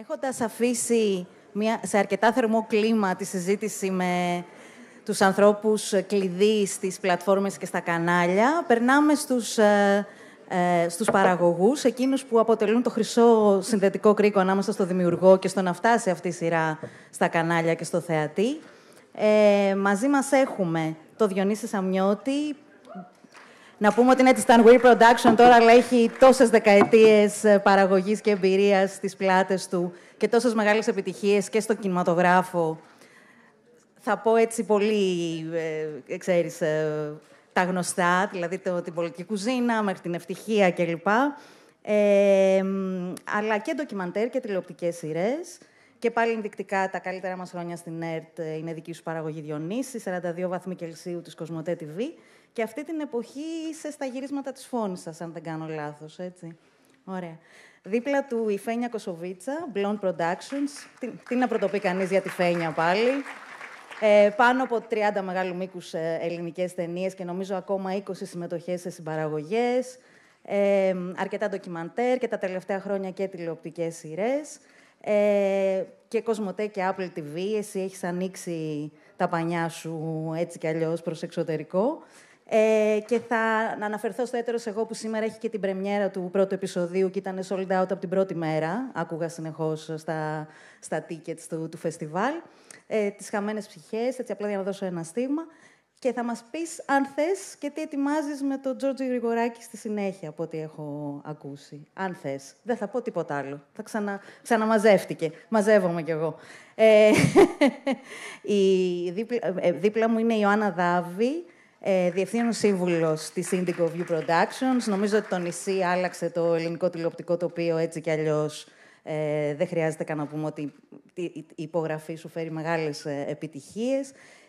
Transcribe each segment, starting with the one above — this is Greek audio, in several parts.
Έχοντας αφήσει μια, σε αρκετά θερμό κλίμα τη συζήτηση με τους ανθρώπους κλειδί στις πλατφόρμες και στα κανάλια, περνάμε στους, ε, ε, στους παραγωγούς, εκείνους που αποτελούν το χρυσό συνδετικό κρίκο ανάμεσα στο δημιουργό και στο να φτάσει αυτή η σειρά στα κανάλια και στο θεατή. Ε, μαζί μας έχουμε το Διονύσης Σαμιώτη, να πούμε ότι είναι της Stan Production τώρα, αλλά έχει τόσες δεκαετίες ε, παραγωγής και εμπειρίας στις πλάτες του και τόσες μεγάλες επιτυχίες και στο κινηματογράφο. Θα πω έτσι πολύ, ε, ε, ε τα γνωστά, δηλαδή το, την πολιτική κουζίνα μέχρι την ευτυχία κλπ. Ε, αλλά και ντοκιμαντέρ και τηλεοπτικές σειρές. Και πάλι ενδεικτικά τα καλύτερα μας χρόνια στην ΕΡΤ είναι δική σου παραγωγή Διονύσης, 42 βαθμοί Κελσίου της Κοσμοτέ TV και αυτή την εποχή είσαι στα γυρίσματα της φόνης σας, αν δεν κάνω λάθος, έτσι. Ωραία. Δίπλα του η Φένια Κοσοβίτσα, Blonde Productions. Τι, να πρωτοπεί κανείς για τη Φένια πάλι. Ε, πάνω από 30 μεγάλου μήκους ε, ελληνικές ταινίες και νομίζω ακόμα 20 συμμετοχές σε συμπαραγωγές. Ε, αρκετά ντοκιμαντέρ και τα τελευταία χρόνια και τηλεοπτικές σειρές. Ε, και Κοσμοτέ και Apple TV, εσύ έχεις ανοίξει τα πανιά σου έτσι κι αλλιώς προς εξωτερικό. Ε, και θα αναφερθώ στο έτερος εγώ που σήμερα έχει και την πρεμιέρα του πρώτου επεισοδίου και ήταν sold out από την πρώτη μέρα. Άκουγα συνεχώς στα, στα tickets του, του φεστιβάλ. Ε, Τις χαμένες ψυχές, έτσι απλά για να δώσω ένα στίγμα. Και θα μας πεις, αν θες, και τι ετοιμάζεις με τον Τζόρτζι Γρηγοράκη στη συνέχεια, από ό,τι έχω ακούσει. Αν θες. Δεν θα πω τίποτα άλλο. Θα ξανα... ξαναμαζεύτηκε. Μαζεύομαι κι εγώ. Ε, η... δίπλα... Ε, δίπλα μου είναι η Ιωάννα Δάβη, ε, διευθύνων σύμβουλος της Indigo View Productions. Νομίζω ότι το νησί άλλαξε το ελληνικό τηλεοπτικό τοπίο έτσι κι αλλιώς. Ε, δεν χρειάζεται καν να πούμε ότι η υπογραφή σου φέρει μεγάλες επιτυχίε.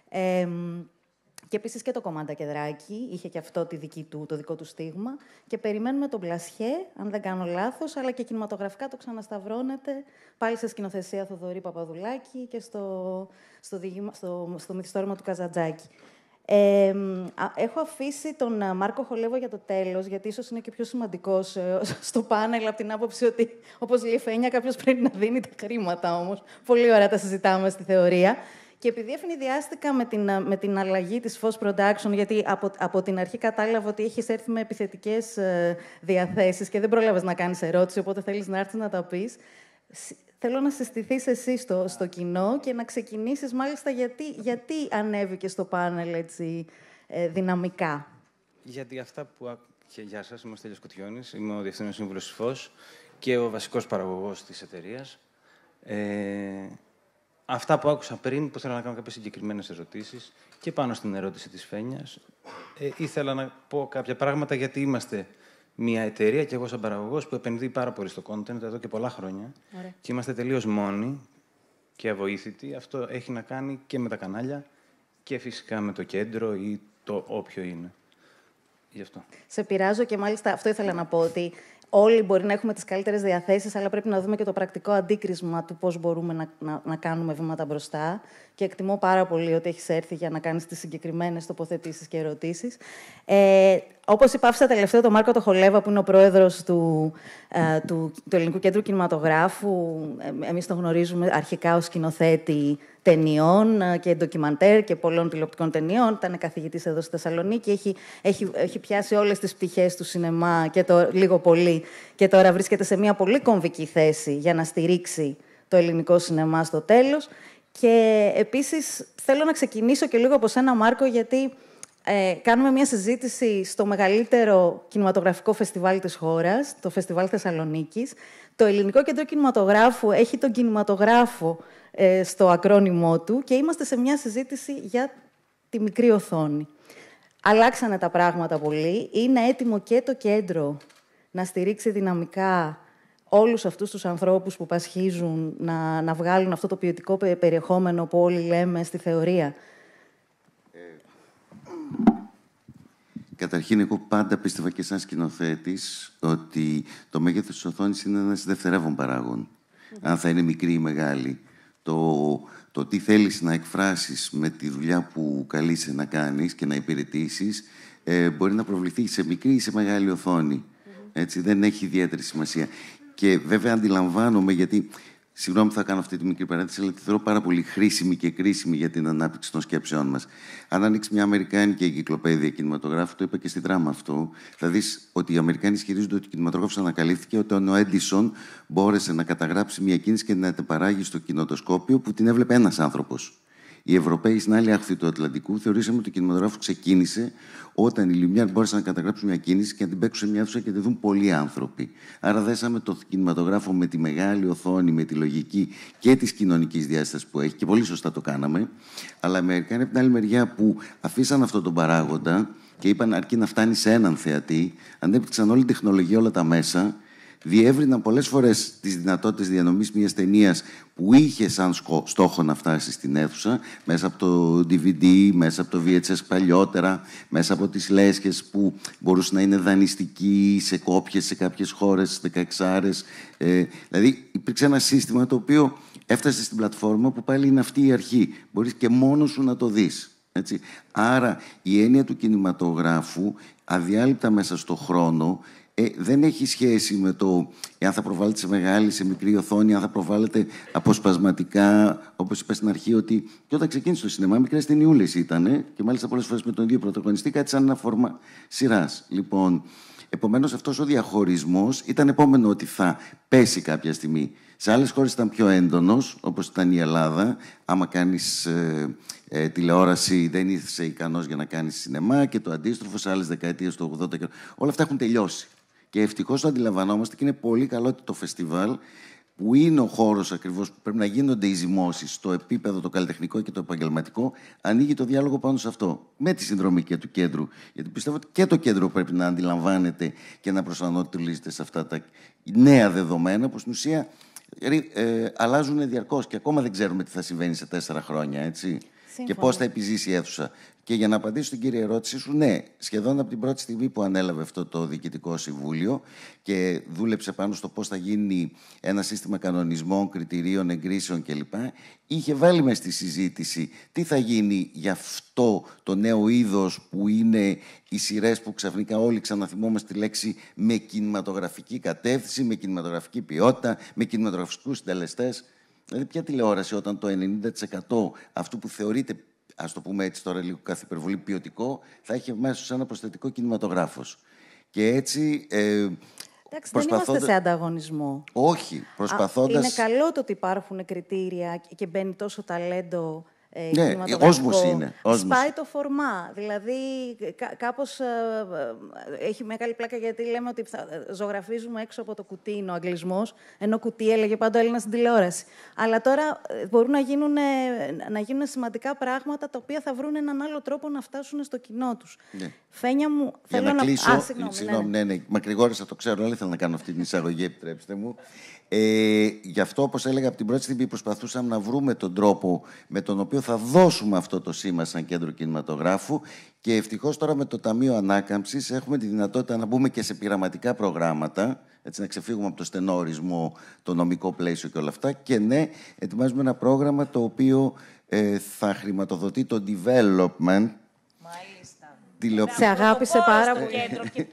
Ε, και επίσης και το κομμάτι κεδράκι. είχε και αυτό τη δική του, το δικό του στίγμα. Και περιμένουμε τον Πλασιέ, αν δεν κάνω λάθος, αλλά και κινηματογραφικά το ξανασταυρώνεται πάλι σε σκηνοθεσία Θοδωρή Παπαδουλάκη και στο, στο, στο, στο μυθιστόρημα του Καζαντζάκη. Ε, έχω αφήσει τον Μάρκο Χολέβο για το τέλος, γιατί ίσως είναι και πιο σημαντικός ε, στο πάνελ από την άποψη ότι, όπως λέει η Φένια, κάποιος πρέπει να δίνει τα χρήματα όμως. Πολύ ωραία τα συζητάμε στη θεωρία. Και επειδή ευνηδιάστηκα με την, με την αλλαγή της FOS Production, γιατί από, από την αρχή κατάλαβα ότι έχεις έρθει με επιθετικές ε, διαθέσεις και δεν πρόλαβες να κάνεις ερώτηση, οπότε θέλεις να έρθεις να τα πεις. Θέλω να συστηθείς εσύ στο, στο κοινό και να ξεκινήσεις μάλιστα γιατί, γιατί ανέβηκε στο πάνελ έτσι ε, δυναμικά. Γιατί αυτά που... Και γεια σας, είμαι ο Στέλιος Κουτιώνης, είμαι ο Διευθύνων Σύμβουλος και ο βασικός παραγωγός της εταιρείας. Ε, αυτά που άκουσα πριν, που θέλω να κάνω κάποιες συγκεκριμένες ερωτήσεις και πάνω στην ερώτηση της Φένιας, ε, ήθελα να πω κάποια πράγματα γιατί είμαστε μια εταιρεία και εγώ σαν παραγωγός που επενδύει πάρα πολύ στο content εδώ και πολλά χρόνια. Και είμαστε τελείως μόνοι και αβοήθητοι. Αυτό έχει να κάνει και με τα κανάλια και φυσικά με το κέντρο ή το όποιο είναι. Γι' αυτό. Σε πειράζω και μάλιστα αυτό ήθελα να πω ότι όλοι μπορεί να έχουμε τις καλύτερες διαθέσεις, αλλά πρέπει να δούμε και το πρακτικό αντίκρισμα του πώς μπορούμε να, να, κάνουμε βήματα μπροστά. Και εκτιμώ πάρα πολύ ότι έχεις έρθει για να κάνεις τις συγκεκριμένες τοποθετήσεις και ερωτήσεις. Ε, όπως άφησα τελευταίο τον Μάρκο Τοχολέβα, που είναι ο πρόεδρος του, ε, του, του Ελληνικού Κέντρου Κινηματογράφου. Ε, εμείς τον γνωρίζουμε αρχικά ως σκηνοθέτη ταινιών ε, και ντοκιμαντέρ και πολλών τηλεοπτικών ταινιών. Ήταν καθηγητής εδώ στη Θεσσαλονίκη. Έχει, έχει, έχει πιάσει όλες τις πτυχές του σινεμά και το λίγο πολύ. Και τώρα βρίσκεται σε μια πολύ κομβική θέση για να στηρίξει το ελληνικό σινεμά στο τέλος. Και επίσης θέλω να ξεκινήσω και λίγο από σένα, Μάρκο, γιατί ε, κάνουμε μια συζήτηση στο μεγαλύτερο κινηματογραφικό φεστιβάλ της χώρας, το Φεστιβάλ Θεσσαλονίκης. Το Ελληνικό Κέντρο Κινηματογράφου έχει τον κινηματογράφο ε, στο ακρόνιμό του και είμαστε σε μια συζήτηση για τη μικρή οθόνη. Αλλάξανε τα πράγματα πολύ. Είναι έτοιμο και το κέντρο να στηρίξει δυναμικά όλους αυτούς τους ανθρώπους που πασχίζουν να, να βγάλουν αυτό το ποιοτικό περιεχόμενο που όλοι λέμε στη θεωρία Καταρχήν, εγώ πάντα πίστευα και σαν σκηνοθέτης ότι το μέγεθος της οθόνης είναι ένας δευτερεύον παράγων, Αν θα είναι μικρή ή μεγάλη. Το, το τι θέλεις να εκφράσεις με τη δουλειά που καλείσαι να κάνεις και να υπηρετήσεις, ε, μπορεί να προβληθεί σε μικρή ή σε μεγάλη οθόνη. Έτσι, δεν έχει ιδιαίτερη σημασία. Και βέβαια αντιλαμβάνομαι γιατί Συγγνώμη που θα κάνω αυτή τη μικρή παρένθεση, αλλά τη θεωρώ πάρα πολύ χρήσιμη και κρίσιμη για την ανάπτυξη των σκέψεών μας. Αν ανοίξει μια Αμερικάνικη εγκυκλοπαίδεια κινηματογράφου, το είπα και στη δράμα αυτό, θα δεις ότι οι Αμερικάνοι ισχυρίζονται ότι ο κινηματογράφος ανακαλύφθηκε όταν ο Έντισον μπόρεσε να καταγράψει μια κίνηση και να την παράγει στο κοινοτοσκόπιο που την έβλεπε ένας άνθρωπος οι Ευρωπαίοι στην άλλη άκρη του Ατλαντικού, θεωρήσαμε ότι ο κινηματογράφος ξεκίνησε όταν οι Λιμιάρ μπόρεσαν να καταγράψουν μια κίνηση και να την παίξουν σε μια αίθουσα και να τη δουν πολλοί άνθρωποι. Άρα δέσαμε το κινηματογράφο με τη μεγάλη οθόνη, με τη λογική και της κοινωνικής διάστασης που έχει και πολύ σωστά το κάναμε. Αλλά οι Αμερικανοί από την άλλη μεριά που αφήσαν αυτό τον παράγοντα και είπαν αρκεί να φτάνει σε έναν θεατή, ανέπτυξαν όλη την τεχνολογία, όλα τα μέσα διεύρυναν πολλές φορές τις δυνατότητες διανομής μιας ταινίας που είχε σαν στόχο να φτάσει στην αίθουσα μέσα από το DVD, μέσα από το VHS παλιότερα, μέσα από τις λέσχες που μπορούσε να είναι δανειστική σε κόπιες σε κάποιες χώρες, 16 ε, Δηλαδή υπήρξε ένα σύστημα το οποίο έφτασε στην πλατφόρμα που πάλι είναι αυτή η αρχή. Μπορείς και μόνος σου να το δεις. Έτσι. Άρα η έννοια του κινηματογράφου αδιάλειπτα μέσα στο χρόνο ε, δεν έχει σχέση με το εάν θα προβάλλεται σε μεγάλη, σε μικρή οθόνη, αν θα προβάλλεται αποσπασματικά. Όπως είπα στην αρχή, ότι και όταν ξεκίνησε το σινεμά, μικρές ταινιούλες ήταν και μάλιστα πολλές φορές με τον ίδιο πρωταγωνιστή, κάτι σαν ένα φόρμα σειράς. Λοιπόν, επομένως αυτός ο διαχωρισμός ήταν επόμενο ότι θα πέσει κάποια στιγμή. Σε άλλες χώρες ήταν πιο έντονος, όπως ήταν η Ελλάδα. Άμα κάνεις ε, ε, τηλεόραση, δεν είσαι ικανός για να κάνεις σινεμά και το αντίστροφο σε άλλες δεκαετίες του 80. Και... Όλα αυτά έχουν τελειώσει. Και ευτυχώς το αντιλαμβανόμαστε και είναι πολύ καλό ότι το φεστιβάλ που είναι ο χώρος ακριβώς που πρέπει να γίνονται οι ζυμώσεις στο επίπεδο το καλλιτεχνικό και το επαγγελματικό, ανοίγει το διάλογο πάνω σε αυτό. Με τη συνδρομή και του κέντρου. Γιατί πιστεύω ότι και το κέντρο πρέπει να αντιλαμβάνεται και να προσανατολίζεται σε αυτά τα νέα δεδομένα που στην ουσία ε, ε, αλλάζουν διαρκώς και ακόμα δεν ξέρουμε τι θα συμβαίνει σε τέσσερα χρόνια. Έτσι. Και πώς θα επιζήσει η αίθουσα. Και για να απαντήσω στην κύρια ερώτησή σου, ναι, σχεδόν από την πρώτη στιγμή που ανέλαβε αυτό το Διοικητικό Συμβούλιο και δούλεψε πάνω στο πώς θα γίνει ένα σύστημα κανονισμών, κριτηρίων, εγκρίσεων κλπ. Είχε βάλει μες στη συζήτηση τι θα γίνει για αυτό το νέο είδος που είναι οι σειρές που ξαφνικά όλοι ξαναθυμόμαστε τη λέξη με κινηματογραφική κατεύθυνση, με κινηματογραφική ποιότητα, με κινηματογραφικούς συντελεστές. Δηλαδή, ποια τηλεόραση όταν το 90% αυτού που θεωρείται ας το πούμε έτσι τώρα λίγο κάθε υπερβολή, ποιοτικό, θα έχει μέσα σαν ένα προσθετικό κινηματογράφος. Και έτσι... Ε, Εντάξει, δεν είμαστε σε ανταγωνισμό. Όχι, προσπαθώντας... είναι καλό το ότι υπάρχουν κριτήρια και μπαίνει τόσο ταλέντο ε, ναι, όσμος είναι. Σπάει το φορμά. Δηλαδή, κάπως ε, ε, έχει μεγάλη πλάκα γιατί λέμε ότι ζωγραφίζουμε έξω από το κουτί είναι ο αγγλισμός, ενώ κουτί έλεγε πάντα ο Έλληνας στην τηλεόραση. Αλλά τώρα μπορούν να γίνουν, να σημαντικά πράγματα τα οποία θα βρουν έναν άλλο τρόπο να φτάσουν στο κοινό τους. Ναι. Φένια μου, Για θέλω να... Κλείσω, συγγνώμη, ναι, συγγνώμη ναι. Ναι, το ξέρω, αλλά ήθελα να κάνω αυτή την εισαγωγή, επιτρέψτε μου. Ε, γι' αυτό, όπως έλεγα από την πρώτη στιγμή, προσπαθούσαμε να βρούμε τον τρόπο με τον οποίο θα δώσουμε αυτό το σήμα σαν κέντρο κινηματογράφου και ευτυχώς τώρα με το Ταμείο ανάκαμψης, έχουμε τη δυνατότητα να μπούμε και σε πειραματικά προγράμματα, έτσι να ξεφύγουμε από το στενό ορισμό, το νομικό πλαίσιο και όλα αυτά. Και ναι, ετοιμάζουμε ένα πρόγραμμα το οποίο ε, θα χρηματοδοτεί το development, Μάλιστα. Τηλεοπτικό. Σε αγάπησε πάρα πολύ. Και πάλι,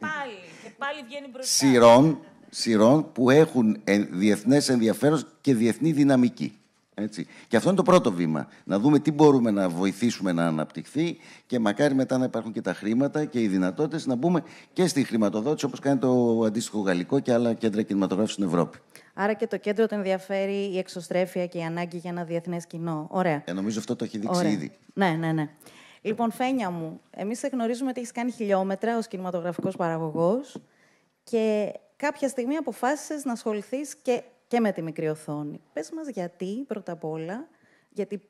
και πάλι βγαίνει μπροστά. Συρών σειρών που έχουν διεθνές ενδιαφέρον και διεθνή δυναμική. Έτσι. Και αυτό είναι το πρώτο βήμα. Να δούμε τι μπορούμε να βοηθήσουμε να αναπτυχθεί και μακάρι μετά να υπάρχουν και τα χρήματα και οι δυνατότητες να μπούμε και στη χρηματοδότηση όπως κάνει το αντίστοιχο Γαλλικό και άλλα κέντρα κινηματογράφου στην Ευρώπη. Άρα και το κέντρο το ενδιαφέρει η εξωστρέφεια και η ανάγκη για ένα διεθνές κοινό. Ωραία. Ε, νομίζω αυτό το έχει δείξει Ωραία. ήδη. Ναι, ναι, ναι. Λοιπόν, Φένια μου, εμείς γνωρίζουμε ότι έχεις κάνει χιλιόμετρα ως κινηματογραφικός παραγωγός και κάποια στιγμή αποφάσισες να ασχοληθείς και, και με τη μικρή οθόνη. Πες μας γιατί, πρώτα απ' όλα, γιατί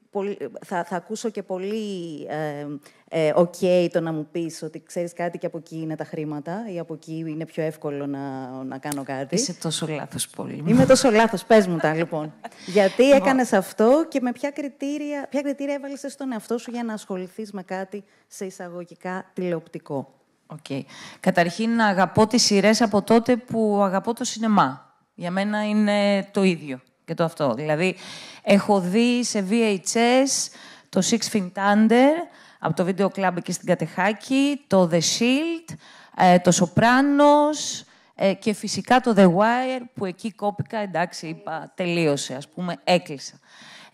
θα, θα ακούσω και πολύ ε, ε, ok το να μου πεις ότι ξέρεις κάτι και από εκεί είναι τα χρήματα ή από εκεί είναι πιο εύκολο να, να κάνω κάτι. Είσαι τόσο λάθος πολύ. Είμαι τόσο λάθος. Πες μου τα, λοιπόν. γιατί λοιπόν. έκανες αυτό και με ποια κριτήρια, ποια κριτήρια έβαλες στον εαυτό σου για να ασχοληθείς με κάτι σε εισαγωγικά τηλεοπτικό. Okay. Καταρχήν αγαπώ τις σειρές από τότε που αγαπώ το σινεμά. Για μένα είναι το ίδιο και το αυτό. Δηλαδή, έχω δει σε VHS το Six Fin Thunder από το βίντεο κλαμπ εκεί στην Κατεχάκη, το The Shield, ε, το Σοπράνος ε, και φυσικά το The Wire που εκεί κόπηκα, εντάξει, είπα, τελείωσε, ας πούμε, έκλεισα.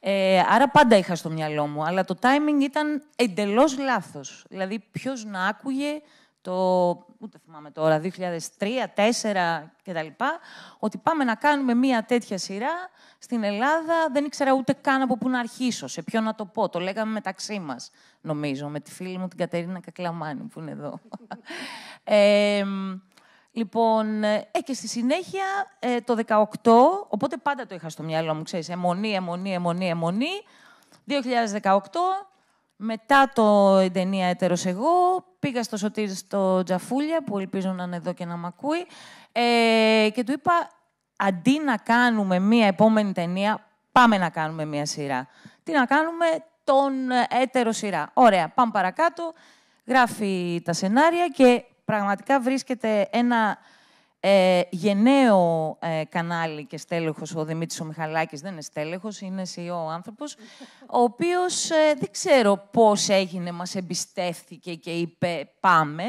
Ε, άρα πάντα είχα στο μυαλό μου, αλλά το timing ήταν εντελώς λάθος. Δηλαδή, ποιος να άκουγε το, ούτε θυμάμαι τώρα, 2003, 2004 κτλ. Ότι πάμε να κάνουμε μία τέτοια σειρά στην Ελλάδα. Δεν ήξερα ούτε καν από πού να αρχίσω, σε ποιο να το πω. Το λέγαμε μεταξύ μας, νομίζω, με τη φίλη μου την Κατερίνα Κακλαμάνη που είναι εδώ. Λοιπόν, ε, Λοιπόν, και στη συνέχεια ε, το 18, οπότε πάντα το είχα στο μυαλό μου, ξέρεις, αιμονή, αιμονή, αιμονή, αιμονή. 2018, μετά το ταινία «Έτερος εγώ», πήγα στο Σωτήρι στο Τζαφούλια, που ελπίζω να είναι εδώ και να μ' ακούει, ε, και του είπα, αντί να κάνουμε μία επόμενη ταινία, πάμε να κάνουμε μία σειρά. Τι να κάνουμε, τον έτερο σειρά. Ωραία, πάμε παρακάτω, γράφει τα σενάρια και πραγματικά βρίσκεται ένα ε, γενναίο ε, κανάλι και στέλεχος ο Δημήτρης ο Μιχαλάκης, δεν είναι στέλεχος, είναι CEO ο άνθρωπος, ο οποίος ε, δεν ξέρω πώς έγινε, μας εμπιστεύθηκε και είπε πάμε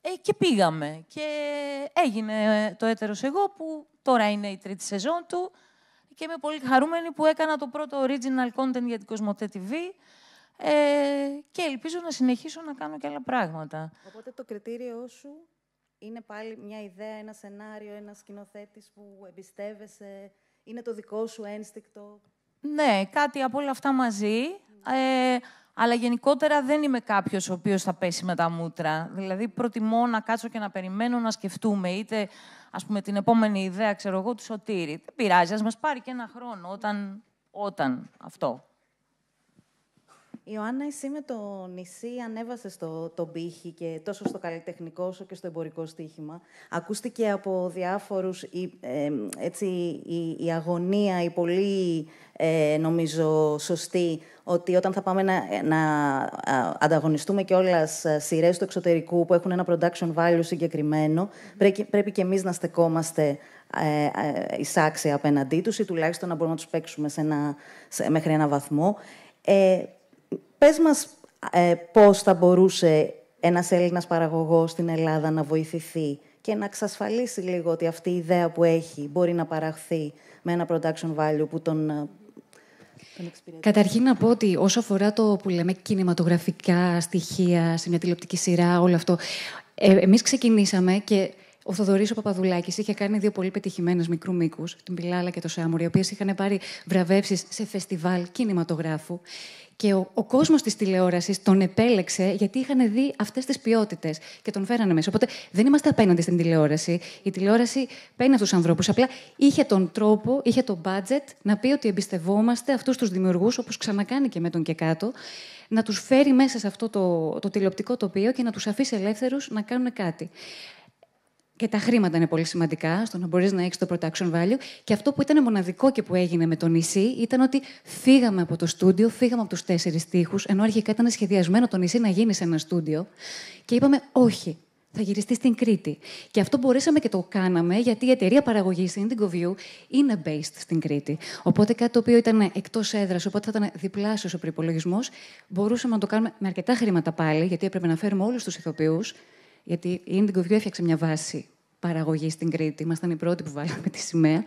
ε, και πήγαμε. Και έγινε το έτερος εγώ που τώρα είναι η τρίτη σεζόν του και είμαι πολύ χαρούμενη που έκανα το πρώτο original content για την Κοσμοτέ TV και ελπίζω να συνεχίσω να κάνω και άλλα πράγματα. Οπότε το κριτήριό σου είναι πάλι μια ιδέα, ένα σενάριο, ένα σκηνοθέτης που εμπιστεύεσαι, είναι το δικό σου ένστικτο. Ναι, κάτι από όλα αυτά μαζί. Ε, αλλά γενικότερα δεν είμαι κάποιος ο οποίος θα πέσει με τα μούτρα. Δηλαδή προτιμώ να κάτσω και να περιμένω να σκεφτούμε είτε ας πούμε την επόμενη ιδέα, ξέρω εγώ, του Σωτήρη. Δεν πειράζει, ας μας πάρει και ένα χρόνο όταν, όταν αυτό. Ιωάννα, εσύ με το νησί ανέβασες το, τον πύχη και τόσο στο καλλιτεχνικό όσο και στο εμπορικό στοίχημα. Ακούστηκε από διάφορους η, η, αγωνία, η πολύ ε, νομίζω σωστή, ότι όταν θα πάμε να, να ανταγωνιστούμε κιόλας ε, σειρές του εξωτερικού που έχουν ένα production value συγκεκριμενο πρέπει, πρέπει και εμείς να στεκόμαστε ε, εισάξια απέναντί τους ή τουλάχιστον να μπορούμε να τους παίξουμε μέχρι ένα βαθμό. Πες μας ε, πώς θα μπορούσε ένας Έλληνας παραγωγός στην Ελλάδα να βοηθηθεί και να εξασφαλίσει λίγο ότι αυτή η ιδέα που έχει μπορεί να παραχθεί με ένα production value που τον ε, Καταρχήν να πω ότι όσο αφορά το που λέμε κινηματογραφικά στοιχεία σε μια τηλεοπτική σειρά, όλο αυτό, ε, εμείς ξεκινήσαμε και ο Θοδωρής ο Παπαδουλάκης είχε κάνει δύο πολύ πετυχημένες μικρού μήκους, την Πιλάλα και το Σάμουρ, οι οποίες είχαν πάρει βραβεύσεις σε φεστιβάλ κινηματογράφου. Και ο, ο κόσμος της τηλεόρασης τον επέλεξε γιατί είχαν δει αυτές τις ποιότητες και τον φέρανε μέσα. Οπότε δεν είμαστε απέναντι στην τηλεόραση. Η τηλεόραση παίρνει αυτούς τους ανθρώπους. Απλά είχε τον τρόπο, είχε το budget να πει ότι εμπιστευόμαστε αυτούς τους δημιουργούς, όπως ξανακάνει και με τον και κάτω, να τους φέρει μέσα σε αυτό το, το τηλεοπτικό τοπίο και να τους αφήσει ελεύθερους να κάνουν κάτι και τα χρήματα είναι πολύ σημαντικά στο να μπορείς να έχεις το production value. Και αυτό που ήταν μοναδικό και που έγινε με το νησί ήταν ότι φύγαμε από το στούντιο, φύγαμε από τους τέσσερις τείχου, ενώ αρχικά ήταν σχεδιασμένο το νησί να γίνει σε ένα στούντιο. Και είπαμε, όχι, θα γυριστεί στην Κρήτη. Και αυτό μπορέσαμε και το κάναμε, γιατί η εταιρεία παραγωγής Indigo View είναι based στην Κρήτη. Οπότε κάτι το οποίο ήταν εκτός έδρας, οπότε θα ήταν διπλάσιος ο προπολογισμό, μπορούσαμε να το κάνουμε με αρκετά χρήματα πάλι, γιατί έπρεπε να φέρουμε όλους τους ηθοποιούς γιατί η Indigo View έφτιαξε μια βάση παραγωγής στην Κρήτη. Ήμασταν οι πρώτοι που βάλαμε τη σημαία.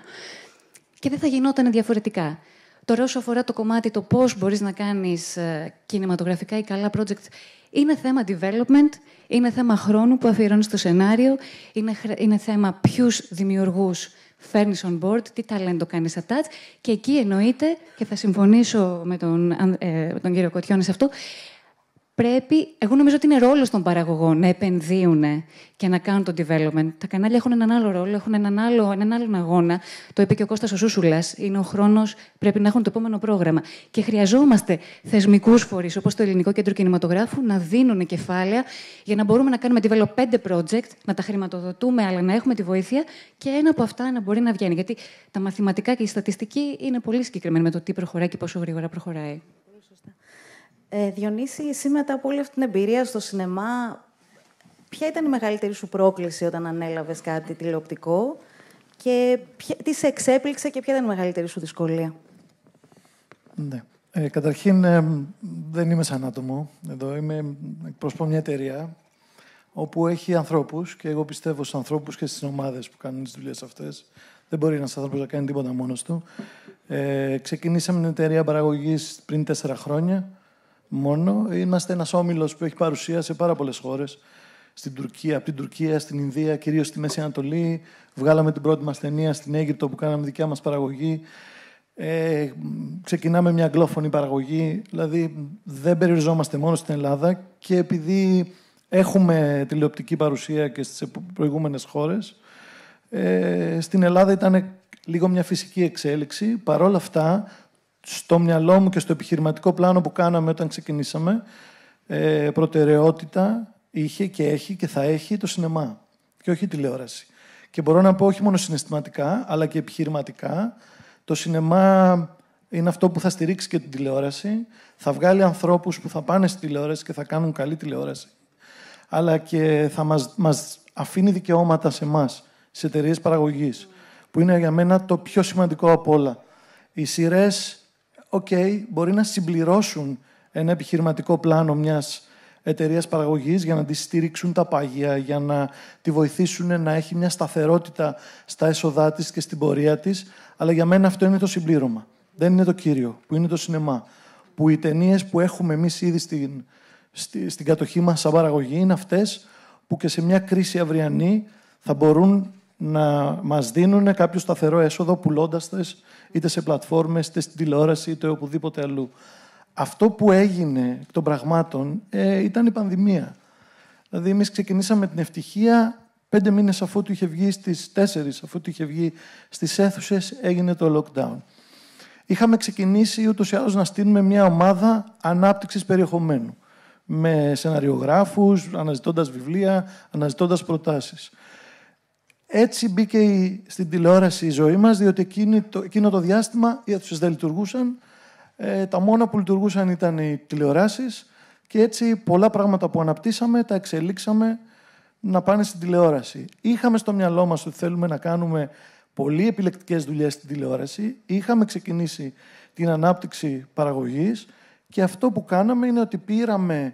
Και δεν θα γινόταν διαφορετικά. Τώρα, όσο αφορά το κομμάτι το πώς μπορείς να κάνεις ε, κινηματογραφικά ή καλά project, είναι θέμα development, είναι θέμα χρόνου που αφιερώνεις στο σενάριο, είναι, είναι θέμα ποιους δημιουργούς φέρνεις on board, τι ταλέντο κάνεις attach. Και εκεί εννοείται, και θα συμφωνήσω με τον, ε, τον κύριο Κωτιόνη σε αυτό, πρέπει, εγώ νομίζω ότι είναι ρόλος των παραγωγών να επενδύουν και να κάνουν το development. Τα κανάλια έχουν έναν άλλο ρόλο, έχουν έναν, άλλο, έναν άλλον αγώνα. Το είπε και ο Κώστας ο Σούσουλας, είναι ο χρόνος πρέπει να έχουν το επόμενο πρόγραμμα. Και χρειαζόμαστε θεσμικούς φορείς, όπως το Ελληνικό Κέντρο Κινηματογράφου, να δίνουν κεφάλαια για να μπορούμε να κάνουμε develop 5 project, να τα χρηματοδοτούμε, αλλά να έχουμε τη βοήθεια και ένα από αυτά να μπορεί να βγαίνει. Γιατί τα μαθηματικά και η στατιστική είναι πολύ συγκεκριμένη με το τι προχωράει και πόσο γρήγορα προχωράει. Ε, Διονύση, εσύ μετά από όλη αυτή την εμπειρία στο σινεμά, ποια ήταν η μεγαλύτερη σου πρόκληση όταν ανέλαβες κάτι τηλεοπτικό και ποια, τι σε εξέπληξε και ποια ήταν η μεγαλύτερη σου δυσκολία. Ναι. Ε, καταρχήν, ε, δεν είμαι σαν άτομο. Εδώ είμαι, εκπροσωπώ μια εταιρεία όπου έχει ανθρώπους και εγώ πιστεύω στους ανθρώπους και στις ομάδες που κάνουν τις δουλειές αυτές. Δεν μπορεί ένας άνθρωπος να κάνει τίποτα μόνος του. Ε, ξεκινήσαμε την εταιρεία παραγωγής πριν τέσσερα χρόνια μόνο. Είμαστε ένας όμιλος που έχει παρουσία σε πάρα πολλές χώρες. Στην Τουρκία, από την Τουρκία στην Ινδία, κυρίως στη Μέση Ανατολή. Βγάλαμε την πρώτη μας ταινία στην Αίγυπτο που κάναμε δικιά μας παραγωγή. Ε, ξεκινάμε μια αγγλόφωνη παραγωγή. Δηλαδή δεν περιοριζόμαστε μόνο στην Ελλάδα και επειδή έχουμε τηλεοπτική παρουσία και στις προηγούμενες χώρες, ε, στην Ελλάδα ήταν λίγο μια φυσική εξέλιξη. Παρ' όλα αυτά, στο μυαλό μου και στο επιχειρηματικό πλάνο που κάναμε όταν ξεκινήσαμε, ε, προτεραιότητα είχε και έχει και θα έχει το σινεμά και όχι η τηλεόραση. Και μπορώ να πω όχι μόνο συναισθηματικά, αλλά και επιχειρηματικά. Το σινεμά είναι αυτό που θα στηρίξει και την τηλεόραση. Θα βγάλει ανθρώπους που θα πάνε στη τηλεόραση και θα κάνουν καλή τηλεόραση. Αλλά και θα μας, μας αφήνει δικαιώματα σε εμάς, σε εταιρείες παραγωγής, που είναι για μένα το πιο σημαντικό από όλα. Οι σειρές okay, μπορεί να συμπληρώσουν ένα επιχειρηματικό πλάνο μιας εταιρείας παραγωγής για να τη στηρίξουν τα πάγια, για να τη βοηθήσουν να έχει μια σταθερότητα στα έσοδά της και στην πορεία της. Αλλά για μένα αυτό είναι το συμπλήρωμα. Δεν είναι το κύριο, που είναι το σινεμά. Που οι ταινίες που έχουμε εμείς ήδη στην, στην κατοχή μας σαν παραγωγή είναι αυτές που και σε μια κρίση αυριανή θα μπορούν να μας δίνουν κάποιο σταθερό έσοδο πουλώντας τις είτε σε πλατφόρμες, είτε στην τηλεόραση, είτε οπουδήποτε αλλού. Αυτό που έγινε εκ των πραγμάτων ε, ήταν η πανδημία. Δηλαδή, εμείς ξεκινήσαμε την ευτυχία πέντε μήνες αφού του είχε βγει στις τέσσερις, αφού του είχε βγει στις αίθουσες, έγινε το lockdown. Είχαμε ξεκινήσει ούτως ή άλλως να στείλουμε μια ομάδα ανάπτυξης περιεχομένου με σεναριογράφους, αναζητώντας βιβλία, αναζητώντας προτάσεις. Έτσι μπήκε στην τηλεόραση η ζωή μας, διότι το, εκείνο το διάστημα οι αίθουσες δεν λειτουργούσαν. Ε, τα μόνα που λειτουργούσαν ήταν οι τηλεοράσεις και έτσι πολλά πράγματα που αναπτύσσαμε τα εξελίξαμε να πάνε στην τηλεόραση. Είχαμε στο μυαλό μας ότι θέλουμε να κάνουμε πολύ επιλεκτικές δουλειές στην τηλεόραση. Είχαμε ξεκινήσει την ανάπτυξη παραγωγής και αυτό που κάναμε είναι ότι πήραμε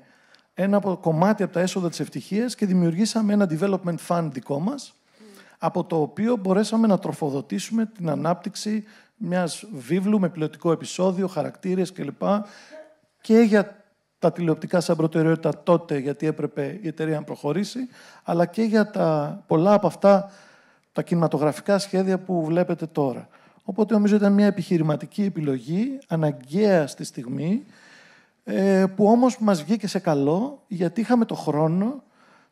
ένα κομμάτι από τα έσοδα της ευτυχίας και δημιουργήσαμε ένα development fund δικό μας, από το οποίο μπορέσαμε να τροφοδοτήσουμε την ανάπτυξη μιας βίβλου με πλειοτικό επεισόδιο, χαρακτήρες κλπ. και για τα τηλεοπτικά σαν προτεραιότητα τότε, γιατί έπρεπε η εταιρεία να προχωρήσει, αλλά και για τα πολλά από αυτά τα κινηματογραφικά σχέδια που βλέπετε τώρα. Οπότε νομίζω ήταν μια επιχειρηματική επιλογή, αναγκαία στη στιγμή, ε, που όμως μας βγήκε σε καλό, γιατί είχαμε το χρόνο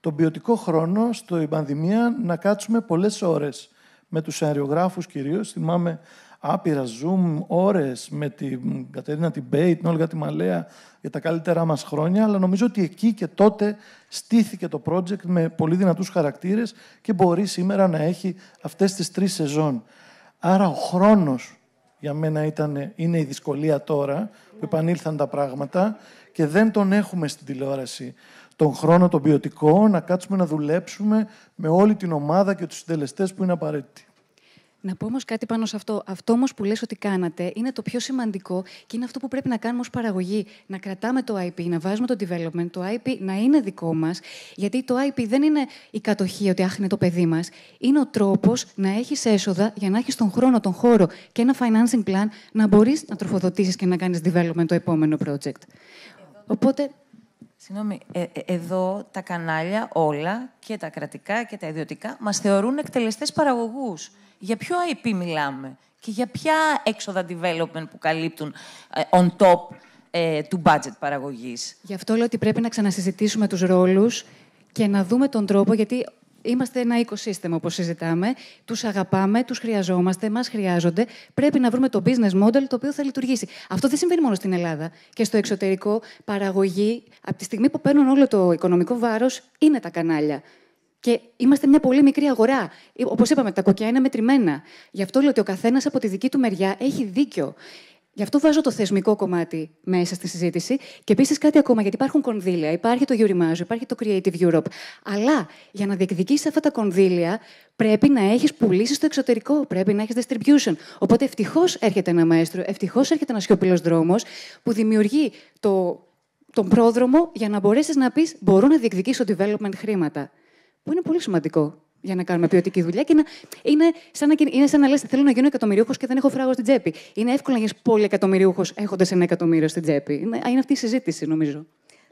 τον ποιοτικό χρόνο στο πανδημία να κάτσουμε πολλές ώρες με τους αερογράφου κυρίως. Θυμάμαι άπειρα Zoom, ώρες με την Κατερίνα την την Όλγα τη Μαλέα για τα καλύτερά μας χρόνια, αλλά νομίζω ότι εκεί και τότε στήθηκε το project με πολύ δυνατούς χαρακτήρες και μπορεί σήμερα να έχει αυτές τις τρεις σεζόν. Άρα ο χρόνος για μένα ήταν, είναι η δυσκολία τώρα που επανήλθαν τα πράγματα και δεν τον έχουμε στην τηλεόραση τον χρόνο τον ποιοτικό, να κάτσουμε να δουλέψουμε με όλη την ομάδα και τους συντελεστές που είναι απαραίτητοι. Να πω όμως κάτι πάνω σε αυτό. Αυτό όμως που λες ότι κάνατε είναι το πιο σημαντικό και είναι αυτό που πρέπει να κάνουμε ως παραγωγή. Να κρατάμε το IP, να βάζουμε το development, το IP να είναι δικό μας. Γιατί το IP δεν είναι η κατοχή ότι άχνε το παιδί μας. Είναι ο τρόπος να έχεις έσοδα για να έχεις τον χρόνο, τον χώρο και ένα financing plan να μπορείς να τροφοδοτήσεις και να κάνεις development το επόμενο project. Οπότε Συγγνώμη, ε, ε, εδώ τα κανάλια όλα, και τα κρατικά και τα ιδιωτικά, μας θεωρούν εκτελεστές παραγωγούς. Για ποιο IP μιλάμε και για ποια έξοδα development που καλύπτουν ε, on top του budget παραγωγής. Γι' αυτό λέω ότι πρέπει να ξανασυζητήσουμε τους ρόλους και να δούμε τον τρόπο, γιατί Είμαστε ένα οικοσύστημα, όπως συζητάμε. Τους αγαπάμε, τους χρειαζόμαστε, μας χρειάζονται. Πρέπει να βρούμε το business model το οποίο θα λειτουργήσει. Αυτό δεν συμβαίνει μόνο στην Ελλάδα. Και στο εξωτερικό, παραγωγή, από τη στιγμή που παίρνουν όλο το οικονομικό βάρος, είναι τα κανάλια. Και είμαστε μια πολύ μικρή αγορά. Όπως είπαμε, τα κοκκιά είναι μετρημένα. Γι' αυτό λέω ότι ο καθένας από τη δική του μεριά έχει δίκιο. Γι' αυτό βάζω το θεσμικό κομμάτι μέσα στη συζήτηση. Και επίσης κάτι ακόμα, γιατί υπάρχουν κονδύλια, υπάρχει το Eurimage, υπάρχει το Creative Europe. Αλλά για να διεκδικήσεις αυτά τα κονδύλια, πρέπει να έχεις πουλήσεις στο εξωτερικό, πρέπει να έχεις distribution. Οπότε ευτυχώς έρχεται ένα μέστρο, ευτυχώς έρχεται ένα σιωπηλός δρόμος που δημιουργεί το, τον πρόδρομο για να μπορέσεις να πεις: Μπορώ να διεκδικήσω development χρήματα. Που είναι πολύ σημαντικό για να κάνουμε ποιοτική δουλειά. Και να, είναι, σαν να, είναι σαν να λες: Θέλω να γίνω εκατομμυρίουχος και δεν έχω φράγο στην τσέπη. Είναι εύκολο να γίνεις πολυεκατομμυρίουχο έχοντας ένα εκατομμύριο στην τσέπη. Είναι, είναι αυτή η συζήτηση, νομίζω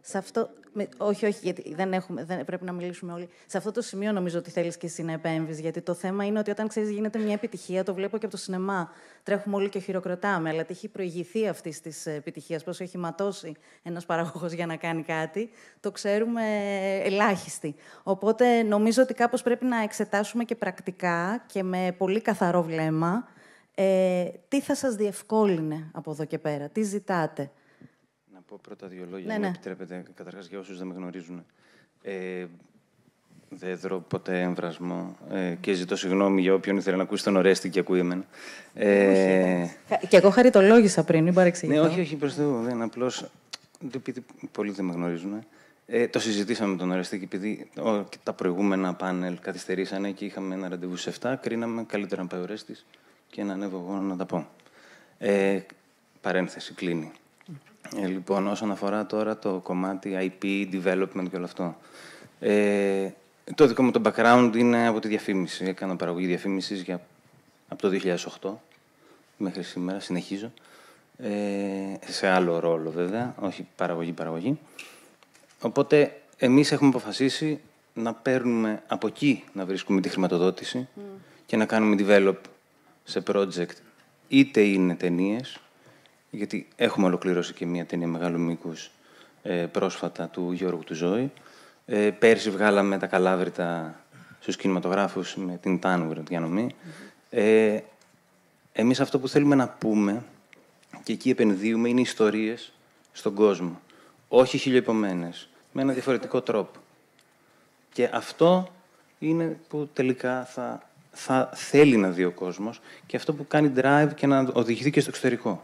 σε αυτό. όχι, όχι, γιατί δεν έχουμε, δεν, πρέπει να μιλήσουμε όλοι. Σε αυτό το σημείο νομίζω ότι θέλεις και εσύ να επέμβεις. Γιατί το θέμα είναι ότι όταν ξέρεις γίνεται μια επιτυχία, το βλέπω και από το σινεμά. Τρέχουμε όλοι και χειροκροτάμε. Αλλά τι έχει προηγηθεί αυτή της επιτυχίας, πώς έχει ματώσει ένας παραγωγός για να κάνει κάτι, το ξέρουμε ελάχιστοι. Οπότε νομίζω ότι κάπως πρέπει να εξετάσουμε και πρακτικά και με πολύ καθαρό βλέμμα. Ε, τι θα σας διευκόλυνε από εδώ και πέρα, τι ζητάτε πω πρώτα δύο λόγια, ναι, ναι. επιτρέπετε, καταρχάς για όσους δεν με γνωρίζουν. Ε, δεν δρώ ποτέ έμβρασμο ε, και ζητώ συγγνώμη για όποιον ήθελε να ακούσει τον Ορέστη και ακούει εμένα. Ε, και εγώ χαριτολόγησα πριν, μην παρεξηγηθώ. Ναι, όχι, όχι, προς Θεού, δεν, απλώς, επειδή πολλοί δεν με γνωρίζουν, ε, το συζητήσαμε με τον Ορέστη και επειδή τα προηγούμενα πάνελ καθυστερήσανε και είχαμε ένα ραντεβού σε 7, κρίναμε καλύτερα να πάει ο Ορέστης και να ανέβω εγώ να τα πω. Ε, παρένθεση, κλείνει. Ε, λοιπόν, όσον αφορά τώρα το κομμάτι IP, development και όλο αυτό. Ε, το δικό μου το background είναι από τη διαφήμιση. Έκανα παραγωγή διαφήμισης για, από το 2008 μέχρι σήμερα, συνεχίζω. Ε, σε άλλο ρόλο βέβαια, όχι παραγωγή-παραγωγή. Οπότε εμείς έχουμε αποφασίσει να παίρνουμε από εκεί να βρίσκουμε τη χρηματοδότηση και να κάνουμε develop σε project. Είτε είναι ταινίες, γιατί έχουμε ολοκληρώσει και μία ταινία μεγάλου μήκους ε, πρόσφατα του Γιώργου του Ζώη. Ε, πέρσι βγάλαμε τα καλάβρητα στους κινηματογράφους με την Τάνου διανομή. Ε, εμείς αυτό που θέλουμε να πούμε και εκεί επενδύουμε είναι ιστορίες στον κόσμο. Όχι χιλιοεπομένες, με ένα διαφορετικό τρόπο. Και αυτό είναι που τελικά θα, θα θέλει να δει ο κόσμος και αυτό που κάνει drive και να οδηγηθεί και στο εξωτερικό.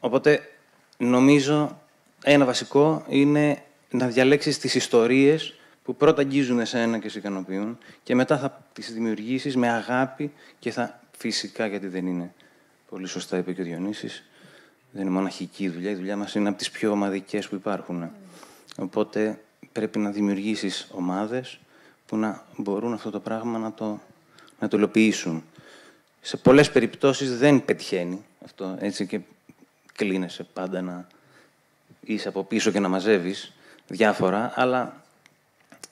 Οπότε νομίζω ένα βασικό είναι να διαλέξεις τις ιστορίες που πρώτα αγγίζουν εσένα και σε ικανοποιούν και μετά θα τις δημιουργήσεις με αγάπη και θα φυσικά, γιατί δεν είναι πολύ σωστά είπε και ο Διονύσης, δεν είναι μοναχική η δουλειά, η δουλειά μας είναι από τις πιο ομαδικές που υπάρχουν. Οπότε πρέπει να δημιουργήσεις ομάδες που να μπορούν αυτό το πράγμα να το, να το υλοποιήσουν. Σε πολλές περιπτώσεις δεν πετυχαίνει αυτό, έτσι, και κλίνεσαι πάντα να είσαι από πίσω και να μαζεύεις διάφορα, αλλά